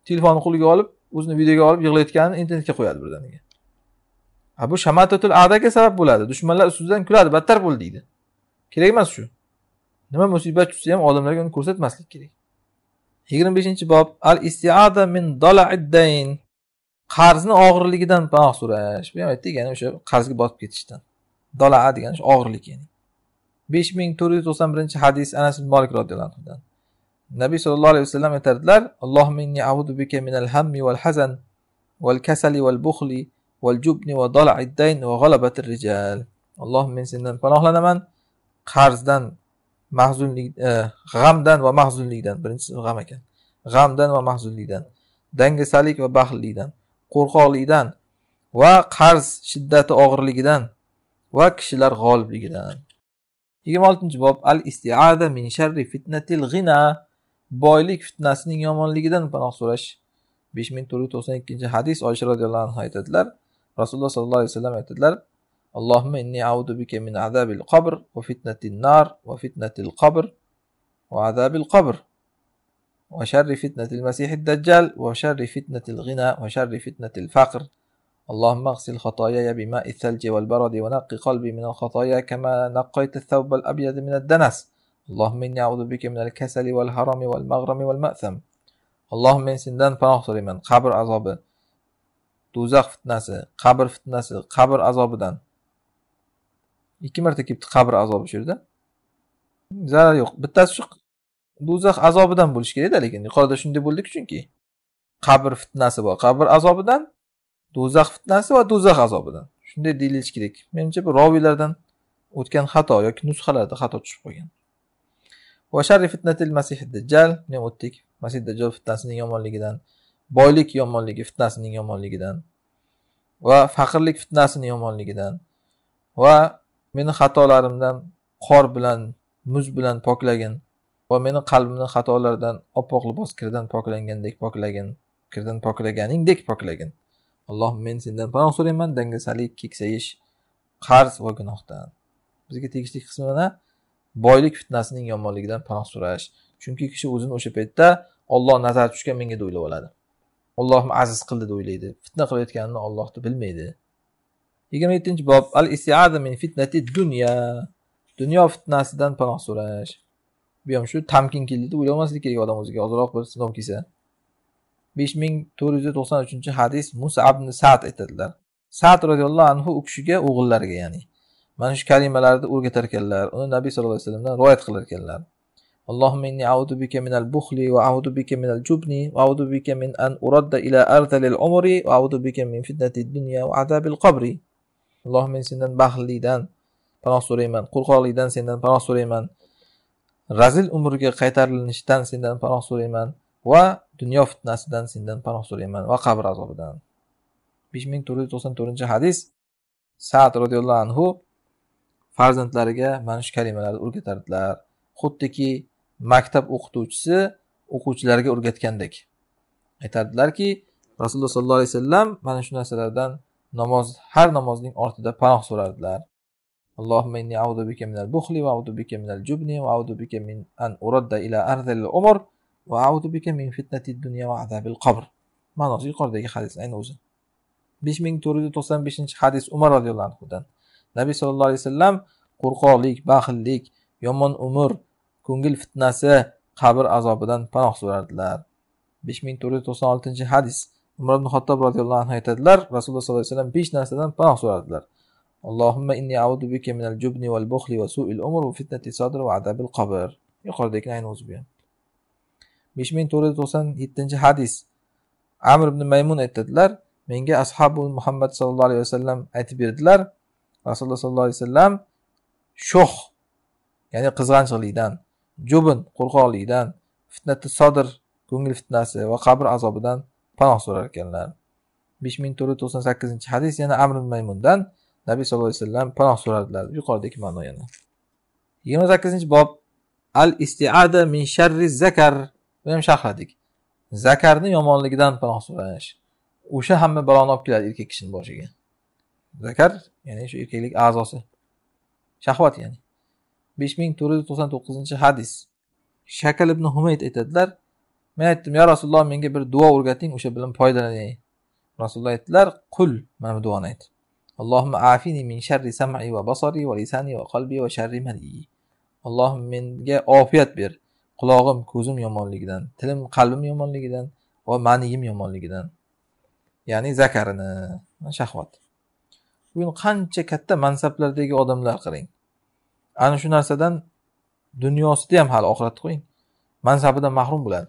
telefonni qo'liga olib o'zini videoga olib yig'layotganini internetga qo'yadi birdaniga a bu shamatatul adaga sabab bo'ladi dushmanlar ustidan kuladi battar bo'ldi deydi kerak emas shu nima musibat tushsa ham odamlarga uni ko'rsatmaslik kerak yigirma beshinchi bob al istiada min dayn qarzni og'irligidan panoh so'rash bu ham aytdik ya'ni o'sha qarzga botib ketishdan dolaa degani o'sha og'irlik ya'ni besh ming to'rt yuz to'qson birinchi hadis anas molik roziyallohu anhudan Nabi sallallahu aleyhi ve sellem yeterdiler. Allahümme inni a'udu bike minel hammi vel hazan vel keseli vel buhli vel cubni ve d-dayn ve galabetir rical. Allahümme min senden panahlan hemen qarzdan, mahzunlik, e, g'amdan va mahzunlikdan. Birinchisi g'am ekan. G'amdan va mahzunlikdan, dangasalik va baxillikdan, qo'rqoqlikdan va qarz shiddati og'irligidan va kishilar g'olibligidan. 26-bob Al-isti'ada min sharri fitnatil ghina boylik fitnasining yomonligidan panoh so'rash besh ming to'rt yuz to'qson ikkinchi hadis oysha roziyallohu anhu aytadilar rasululloh sollallohu alayhi vasallam aytadilar allohimma inni audu bika min azabil qabr va fitnatin nar va fitnatil qabr va azabil qabr va sharri fitnatil masihid dajjal va sharri fitnatil g'ina va sharri fitnatil faqr اللهم اغسل خطاياي بماء الثلج والبرد ونقي قلبي من الخطايا كما نقيت الثوب الأبيض من الدنس اللهم inni a'udhu بك من الكسل والهرم والمغرم والمأثم اللهم من سندان Allohim سليمان قبر عذاب so'rayman qabr قبر do'zax قبر qabr fitnasi, qabr azobidan. قبر عذاب kelibdi qabr azobi shu yerda. Zarar yo'q. Bittasi shu do'zax azobidan bo'lishi kerakda lekin yuqorida shunday bo'ldik chunki qabr fitnasi bor. Qabr azobidan, do'zax fitnasi va do'zax azobidan. Shunday deyilishi kerak. Menimcha bu roviylardan o'tgan xato yoki nusxalarda xato tushib qolgan. va sharri fitnatil masihid dajjal buni o'tdik masih dajjal fitnasining yomonligidan boylik yomonligi fitnasining yomonligidan va faqirlik fitnasini yomonligidan va meni xatolarimdan qor bilan muz bilan poklagin va meni qalbimni xatolardan oppoq libos kirdan poklangandek poklagin kirdan poklaganingdek poklagin alloh men sendan panoh so'rayman dangasalik keksayish qarz va gunohdan bizga tegishli mana boylik fitnasining yomonligidan panoh so'rash chunki kishi o'zini o'sha paytda olloh nazar tushgan menga deb o'ylab oladi ollohni aziz qildi deb o'ylaydi fitna qilayotganini ollohni bilmaydi yigirma yettinchi bob al istiada min fitnati dunya dunyo fitnasidan panoh so'rash bu ham shu tamkin keldi deb o'ylamaslik kerak odam o'ziga ozroq bir sinov kelsa besh ming to'rt yuz to'qson uchinchi hadis musa ibn sad aytadilar sad roziyallohu anhu u kishiga o'g'illariga ya'ni mana shu kalimalarni o'rgatar ekanlar uni nabiy sallallohu alayhi vasallamdan rivoyat qilar ekanlar اللهم إني أعوذ بك من البخل وأعوذ بك من الجبن وأعوذ بك من أن أرد إلى أرذل العمر وأعوذ بك من فتنة الدنيا وعذاب القبر اللهم من sendan بخليدن پناه so'rayman qo'rqoqlikdan sendan پناه so'rayman razil umrga qaytarilishdan sendan panoh so'rayman va dunyo fitnasidan sendan panoh so'rayman va qabr azobidan besh ming to'rt yuz to'qson to'rtinchi hadis sad roziyallohu anhu farzandlariga mana shu kalimalarni o'rgatardilar xuddiki maktab o'qituvchisi o'quvchilarga o'rgatgandek aytardilarki rasululloh sollallohu alayhi vasallam mana shu narsalardan namoz har namozning ortida panoh so'rardilar ma'nosi yuqoridagi hadis ayni o'zi besh ming to'rt yuz to'qson beshinchi hadis umar roziyallohu anhudan nabiy sollallohu alayhi vasallam qo'rqoqlik baxillik yomon umr ko'ngil fitnasi qabr azobidan panoh so'rardilar besh ming to'rt yuz to'qson oltinchi hadis umar ibn xattob roziyallohu anhu aytadilar rasululloh sollallohu alayhi vasallam besh narsadan panoh so'radilar allohimma inni bika minal jubni suil fitnati qabr yuqoridagini ayni o'zi bu besh ming to'rt yuz to'qson yettinchi hadis amr ibn maymun aytadilar menga ashabi muhammad sallallohu alayhi vasallam aytib berdilar rasululloh sollallohu alayhi vasallam sho'x ya'ni qizg'anchiqlikdan jubin qo'rqoqlikdan fitnati sodir ko'ngil fitnasi va qabr azobidan panoh so'rar ekanlar besh ming to'rt yuz to'qson sakkizinchi hadis yana amr maymundan nabiy sallallohu alayhi vasallam panoh so'radilar yuqoridagi ma'no yana yigirma sakkizinchi bob al istiada min sharri zakar buni ham sharhladik zakarni yomonligidan panoh so'rash o'sha hamma baloni olib keladi erkak kishini boshiga zakar ya'ni shu erkaklik a'zosi shahvat ya'ni besh ming to'rt yuz to'qson to'qqizinchi hadis shakal ibn humayd aytadilar men aytdim yo rasululloh menga bir duo o'rgating o'sha bilan foydalanay rasululloh aytdilar qul mana bu duoni ayt allohimma afini min sharri sam'i va basari va lisani va qalbi va sharri mali allohim menga ofiyat ber qulog'im ko'zim yomonligidan tilim qalbim yomonligidan va maniyim yomonligidan ya'ni zakarini shahvat bugun qancha katta mansablardagi odamlar qarang ana shu narsadan dunyosida ham hali oxiratni qo'ying mansabidan mahrum bo'ladi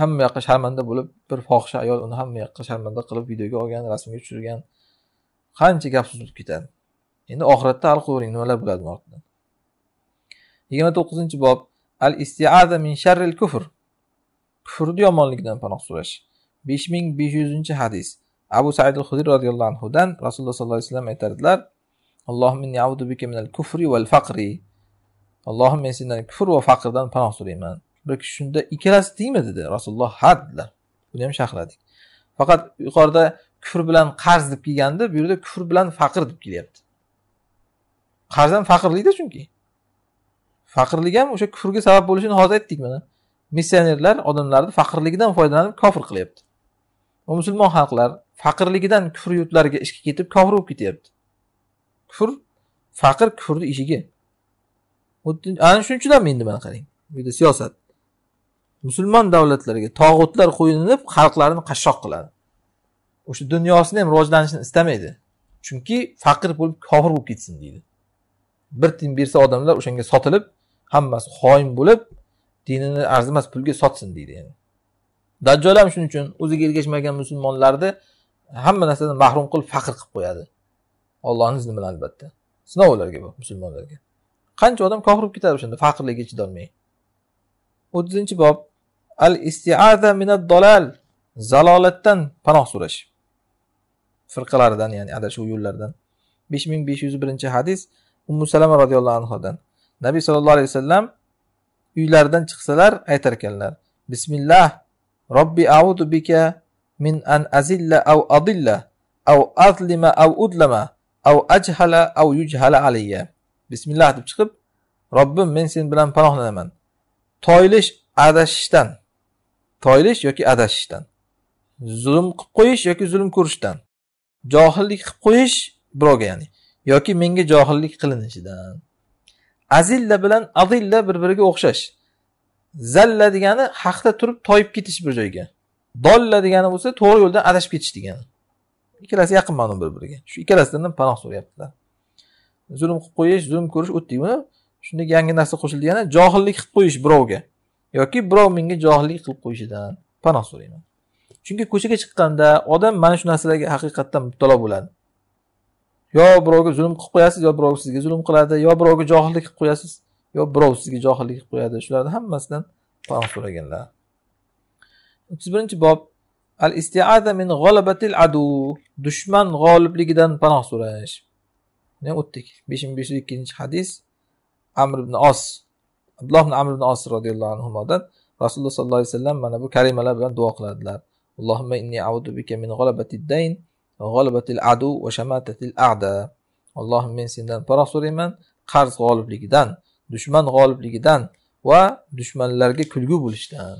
hamma yoqqa sharmanda bo'lib bir fohisha ayol uni hamma yoqqa sharmanda qilib videoga olgan rasmga tushirgan qancha gap suzilib ketadi endi oxiratda hal qilavering nimalar bo'ladi ortidan yigirma to'qqizinchi bob al istiaza min sharril kufr kufrni yomonligidan panoh so'rash besh ming besh yuzinchi hadis abu said al hudiy roziyallohu anhudan rasululloh sollallohu alayhi vasallam min al kufri val faqri allohim men sendan kufr va faqrdan panoh so'rayman bir kishi shunda ikkalasi tengmi dedi rasululloh ha dedilar buni ham sharhladik faqat yuqorida kufr bilan qarz deb kelgandi bu yerda kufr bilan faqr deb kelyapti qarz ham faqrlikda chunki faqrlik ham o'sha kufrga sabab bo'lishini hozir aytdik mana missionerlar odamlarni faqrligidan foydalanib kofir qilyapti musulmon xalqlar faqirligidan kufr yurtlariga ishga ketib kofir bo'lib ketyapti kufr faqir kufrni ishigi ana shuning uchun ham endi mana qarang bu yerda siyosat musulmon davlatlarga tog'utlar qo'yinib xalqlarini qashshoq qiladi o'sha dunyosini ham rivojlanishini istamaydi chunki faqir bo'lib kofir bo'lib ketsin deydi bir tiyin bersa odamlar o'shanga sotilib hammasi xoin bo'lib dinini arzimas pulga sotsin deydi yani. dajjol ham shuning uchun o'ziga ergashmagan musulmonlarni hamma narsadan mahrum qilib faqir qilib qo'yadi ollohni izni bilan albatta sinov ularga bu musulmonlarga qancha odam kofir bo'lib ketadi o'shanda faqirlikka chidolmay o'ttizinchi bob al istiaza minad dolal zalolatdan panoh so'rash firqalaridan ya'ni adashuv yo'llaridan besh ming besh yuz birinchi hadis umu salama roziyallohu anhudan nabiy sollallohu alayhi vasallam uylaridan chiqsalar aytar ekanlar bismillah robbi audu bika min an azilla av adilla av azlima av udlama av ajhala يجهل yujhala alayya bismillah deb chiqib robbim men sen bilan panohlanaman toyilish adashishdan toyilish yoki adashishdan zulm qilib qo'yish yoki zulm ko'rishdan johillik qilib qo'yish birovga ya'ni yoki menga johillik qilinishidan azilla bilan adilla bir biriga o'xshash zalla degani haqda turib toyib ketish bir joyga dolla degani bo'lsa to'g'ri yo'ldan adashib ketish degani ikkalasi yaqin ma'no bir biriga shu ikkalasidan ham panoh so'rayaptilar zulm qilib qo'yish zulm ko'rish o'tdikmi buni shunda yangi narsa qo'shildi yana johillik qilib qo'yish birovga yoki birov menga johillik qilib qo'yishidan panoh so'rayman chunki ko'chaga chiqqanda odam mana shu narsalarga haqiqatdan mubtalo bo'ladi yo birovga zulm qilib qo'yasiz yo birov sizga zulm qiladi yo birovga johillik qilib qo'yasiz yo birov sizga johillik qilib qo'yadi shularni hammasidan panoh so'raganlar o'ttiz birinchi bob al istiada min g'olabatil adu dushman g'olibligidan panoh so'rash ne o'tdik besh ming besh yuz ikkinchi hadis amr ibn os abdulloh ibn amr ibn os roziyallohu anhudan rasululloh sollallohu alayhi vasallam mana bu kalimalar bilan duo qiladilar allohimma inni audu bika min g'alabatid dayn adu va shamatatil a'da allohim men sendan panoh so'rayman qarz g'olibligidan dushman g'olibligidan va dushmanlarga kulgu bo'lishdan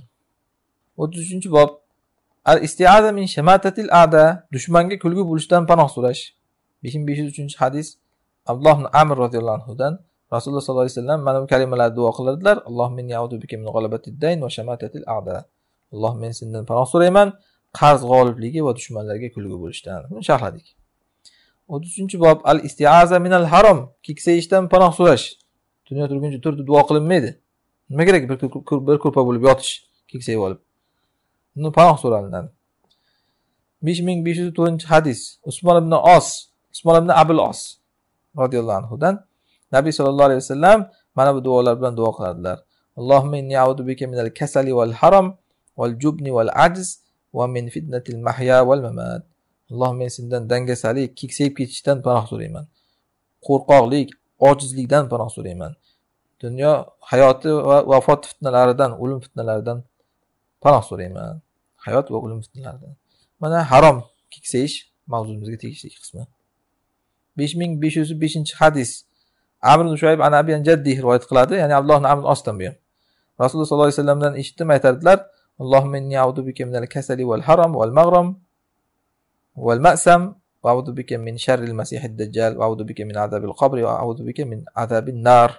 o'ttiz uchinchi bob al istiada min shamatatil ada dushmanga kulgi bo'lishdan panoh so'rash besh ming besh yuz uchinchi hadis abdulloh amir roziyallohu anhudan rasululloh sollallohu alayhi vasallam mana bu kalimalarni duo qiladilar alloh min alloh men sendan panoh so'rayman qarz g'olibligi va dushmanlarga kulgi bo'lishdan buni sharhladik o'ttiz uchinchi bob al istiaza minal harom keksayishdan panoh so'rash dunyo turguncha turib duo qilinmaydi nima kerak bir ko'rpa bo'lib yotish keksayib olib panoh so'ralinadi besh ming besh yuz to'rtinchi hadis usmon ibn os usmon ibn abul os roziyallohu anhudan nabiy sollallohu alayhi vasallam mana bu duolar bilan duo qiladilar alloh men sendan dangasalik keksayib ketishdan panoh so'rayman qo'rqoqlik ojizlikdan panoh so'rayman dunyo hayoti va vafot fitnalaridan o'lim fitnalaridan panoh so'rayman hayot va o'lim fitnalaridan mana harom keksayish mavzumizga tegishli qismi besh ming besh yuz beshinchi hadis amr shuayb an abi jaddi rivoyat qiladi ya'ni abdulloh amr osdan bu rasululloh sollallohu alayhi vasallamdan eshitdim aytardilar allohim inni audu bika min minal kasali val haram val mag'ram val ma'sam va audu bika min sharril masihid dajjal va audu bika min azabil qabri va audu bika min azabil nar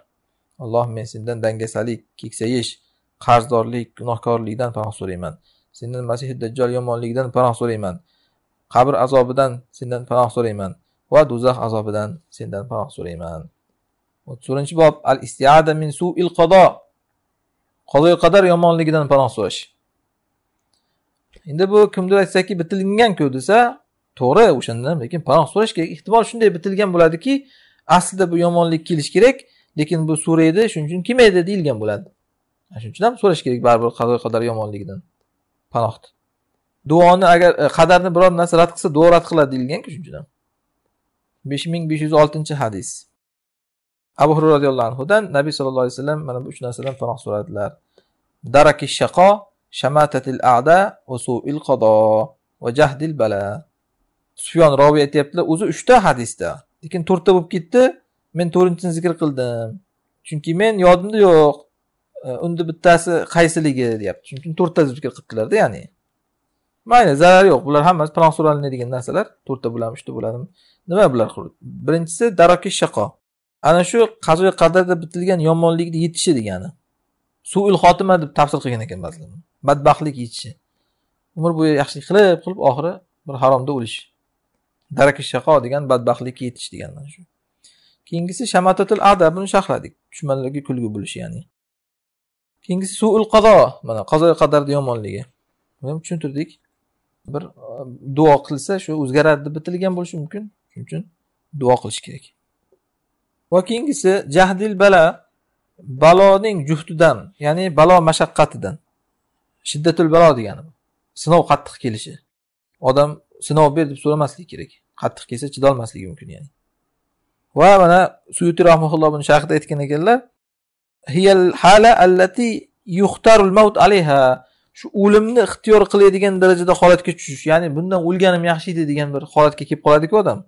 alloh men sendan dangasalik keksayish qarzdorlik gunohkorlikdan panoh so'rayman sendan masih dajjol yomonligidan panoh so'rayman qabr azobidan sendan panoh so'rayman va do'zax azobidan sendan panoh so'rayman o'ttiz bob al istiada min suil qado qadoi qadar yomonligidan panoh so'rash endi bu kimdir aytsaki bitilganku desa to'g'ri o'shanda lekin panoh so'rash kerak ehtimol shunday bitilgan bo'ladiki aslida bu yomonlik kelishi kerak lekin bu sura edi shuning uchun kelmaydi deyilgan bo'ladi shuning uchun ham so'rash kerak baribir qazo qadar yomonligidan panohni duoni agar e, qadarni biror narsa rad qilsa duo rad qiladi deyilganku shuning uchun ham besh ming besh yuz oltinchi hadis abu hurra roziyallohu anhudan nabiy sallallohu alayhi vasallam mana bu uch narsadan panoh so'radilar daraki shaqo shamatatil ada va qado va jahdil bala sufyon roviy aytyaptilar o'zi uchta hadisda lekin to'rtta bo'lib ketdi men to'rtinchini zikr qildim chunki men yodimda yo'q unda bittasi qaysiligi deyapti shuning uchun to'rtta zikr qilibdilarda ya'ni mayli zarari yo'q bular hammasi palon so'ralinadigan narsalar to'rtta bo'ladimi uchta bo'ladimi nima bular birinchisi daroki shaqo ana shu qazo qadarda bitilgan yomonlikni yetishi degani suil xotima deb tafsir qilgan ekan ba'zilar badbaxtlik yetishi umr bo'yi yaxshilik qilib qilib oxiri bir haromda o'lish daraki shaqo degan badbaxtlikka yetish degan mana shu keyingisi shamatatul ada buni sharhladik dushmanlarga kulgi bo'lishi ya'ni keyingisi suul qazo mana qazo qadarni yomonligi buni ham tushuntirdik bir e, duo qilsa shu o'zgaradi deb bitilgan bo'lishi mumkin shuning uchun duo qilish kerak va keyingisi jahdil bala baloning juftidan ya'ni balo mashaqqatidan shiddatul balo degani sinov qattiq kelishi odam sinov ber deb so'ramaslik kerak qattiq kelsa chidolmasligi mumkin ya'ni va mana suyuti rahmaulloh buni sharhida aytgan ekanlar hiyal hala yuxtarul maut alayha shu o'limni ixtiyor qiladigan darajada holatga tushish ya'ni bundan o'lganim yaxshi edi degan bir holatga kelib qoladiku odam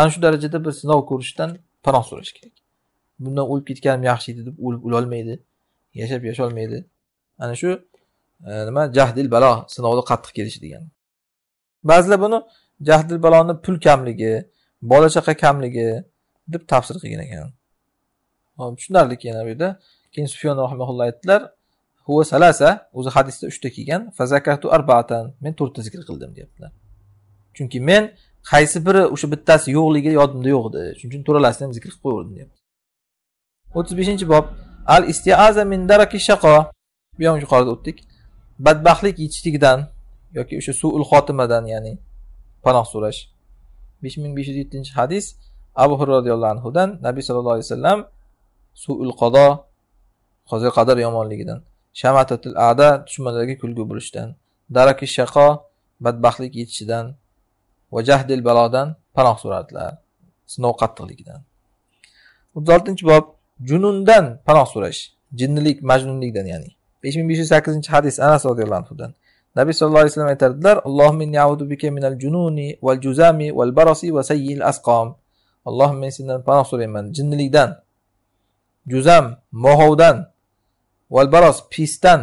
ana shu darajada bir sinov ko'rishdan panoh so'rash kerak bundan o'lib ketganim yaxshi edi deb o'lib o'lolmaydi yashab yasholmaydi ana shu e, nima jahdil balo sinovni qattiq kelishi degan ba'zilar buni jahdil baloni pul kamligi bola chaqa kamligi deb tafsir qilgan ekan tushunarli yana bu yerda keyin sufyon rahimaulloh aytdilar huva salasa o'zi hadisda uchta kelgan fazakatu arbaatan men to'rtta zikr qildim deyaptilar chunki men qaysi biri o'sha bittasi yo'qligi yodimda yo'q edi shuning uchun to'ralasini ham zikr qilib qo'yaverdim deyapti o'ttiz beshinchi bob al istiaza min daraki shaqo bu ham yuqorida o'tdik badbaxtlik yetishligidan yoki o'sha suvul xotimadan ya'ni panoh so'rash besh ming besh yuz yettinchi hadis abu hurra roziyallohu anhudan nabiy sallallohu alayhi vasallam suul qado qozi qadar yomonligidan shamatatil ada dushmanlarga kulgu bo'lishdan daraki shaqo badbaxtlik yetishidan va jahdil balodan panoh so'radilar sinov qattiqligidan o'ttiz oltinchi bob junundan panoh so'rash jinnilik majnunlikdan ya'ni besh ming besh yuz sakkizinchi hadis anas roziyallohu anhudan nabiy sallallohu alayhi vasallam aytardilar allohmin allohim men sendan panoh so'rayman jinnilikdan juzam mohovdan valbaros baros pisdan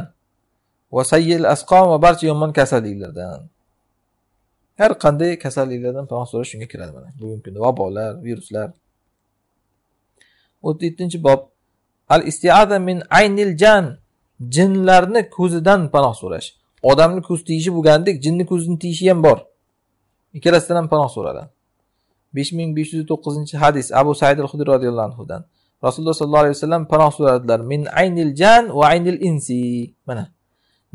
va sayil asqom va barcha yomon kasalliklardan har qanday kasalliklardan panoh so'rash shunga kiradi mana bugungi kunda vabolar viruslar o'ttiz yettinchi bob al istiada min aynil jan jinlarni ko'zidan panoh so'rash odamni ko'z tiyishi bo'lgandek jinni ko'zini tiyishi ham bor ikkalasidan ham panoh so'raladi besh ming besh yuz to'qqizinchi hadis abu said al hudri roziyallohu anhudan rasululloh sollallohu alayhi vasallam panoh so'radilar min aynil jan va aynil insi mana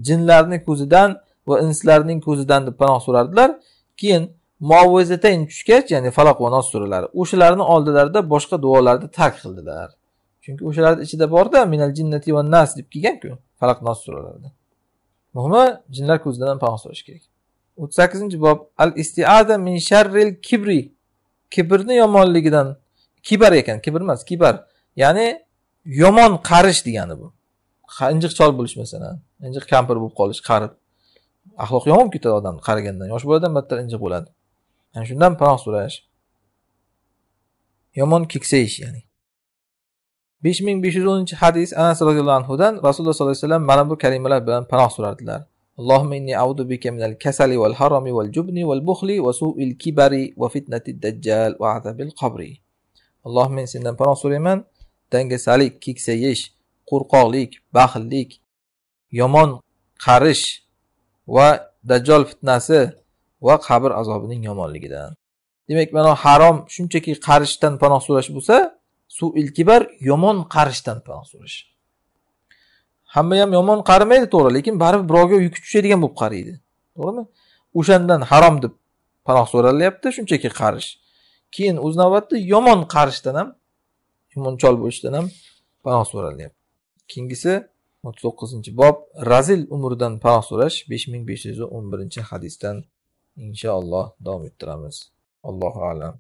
jinlarning ko'zidan va inslarning ko'zidan deb panoh so'radilar keyin muvazatayn tushgach ya'ni falaq va nos suralari o'shalarni oldilarida boshqa duolarni tark qildilar chunki o'shalarni ichida borda minal jinnati va nas deb kelganku falaq nos suralarida muhimi jinlar ko'zidan ham panoh so'rash kerak o'ttiz sakkizinchi bob al istiada min sharril kibri kibrni yomonligidan kibar ekan kibr emas kibar ya'ni yomon qarish degani bu injiq chol bo'lish masalan injiq kampir bo'lib qolish qarib axloq yomon bo'lib ketadi odamni qarigandan yosh boladan battar injiq bo'ladi ana shundan panoh so'rash yomon keksayish ya'ni besh ming besh yuz o'ninchi hadis anas roziyallohu anhudan rasululloh sollallohu alayhi vasallam mana bu kalimalar bilan panoh so'rardilar اللهم إني أعوذ بك من الكسل والهرم والجبن والبخل وسوء الكبر وفتنة الدجال وعذاب القبر اللهم إن سندن پناه سليمان dangasalik keksayish qo'rqoqlik baxillik yomon qarish va dajjol fitnasi va qabr azobining yomonligidan demak mana harom shunchaki qarishdan panoh so'rash bo'lsa suv ilkibar yomon qarishdan panoh so'rash hamma ham yomon qarimaydi to'g'ri lekin baribir birovga yuki tushadigan bo'lib qaraydi to'g'rimi o'shandan harom deb panoh so'ralyapti shunchaki qarish keyin o'z navbatida yomon qarishdan ham imonchol bo'lishdan ham panoh so'ralyapti keyingisi o'ttiz to'qqizinchi bob razil umridan panoh so'rash besh ming besh yuz o'n birinchi hadisdan inshaalloh davom ettiramiz allohu alam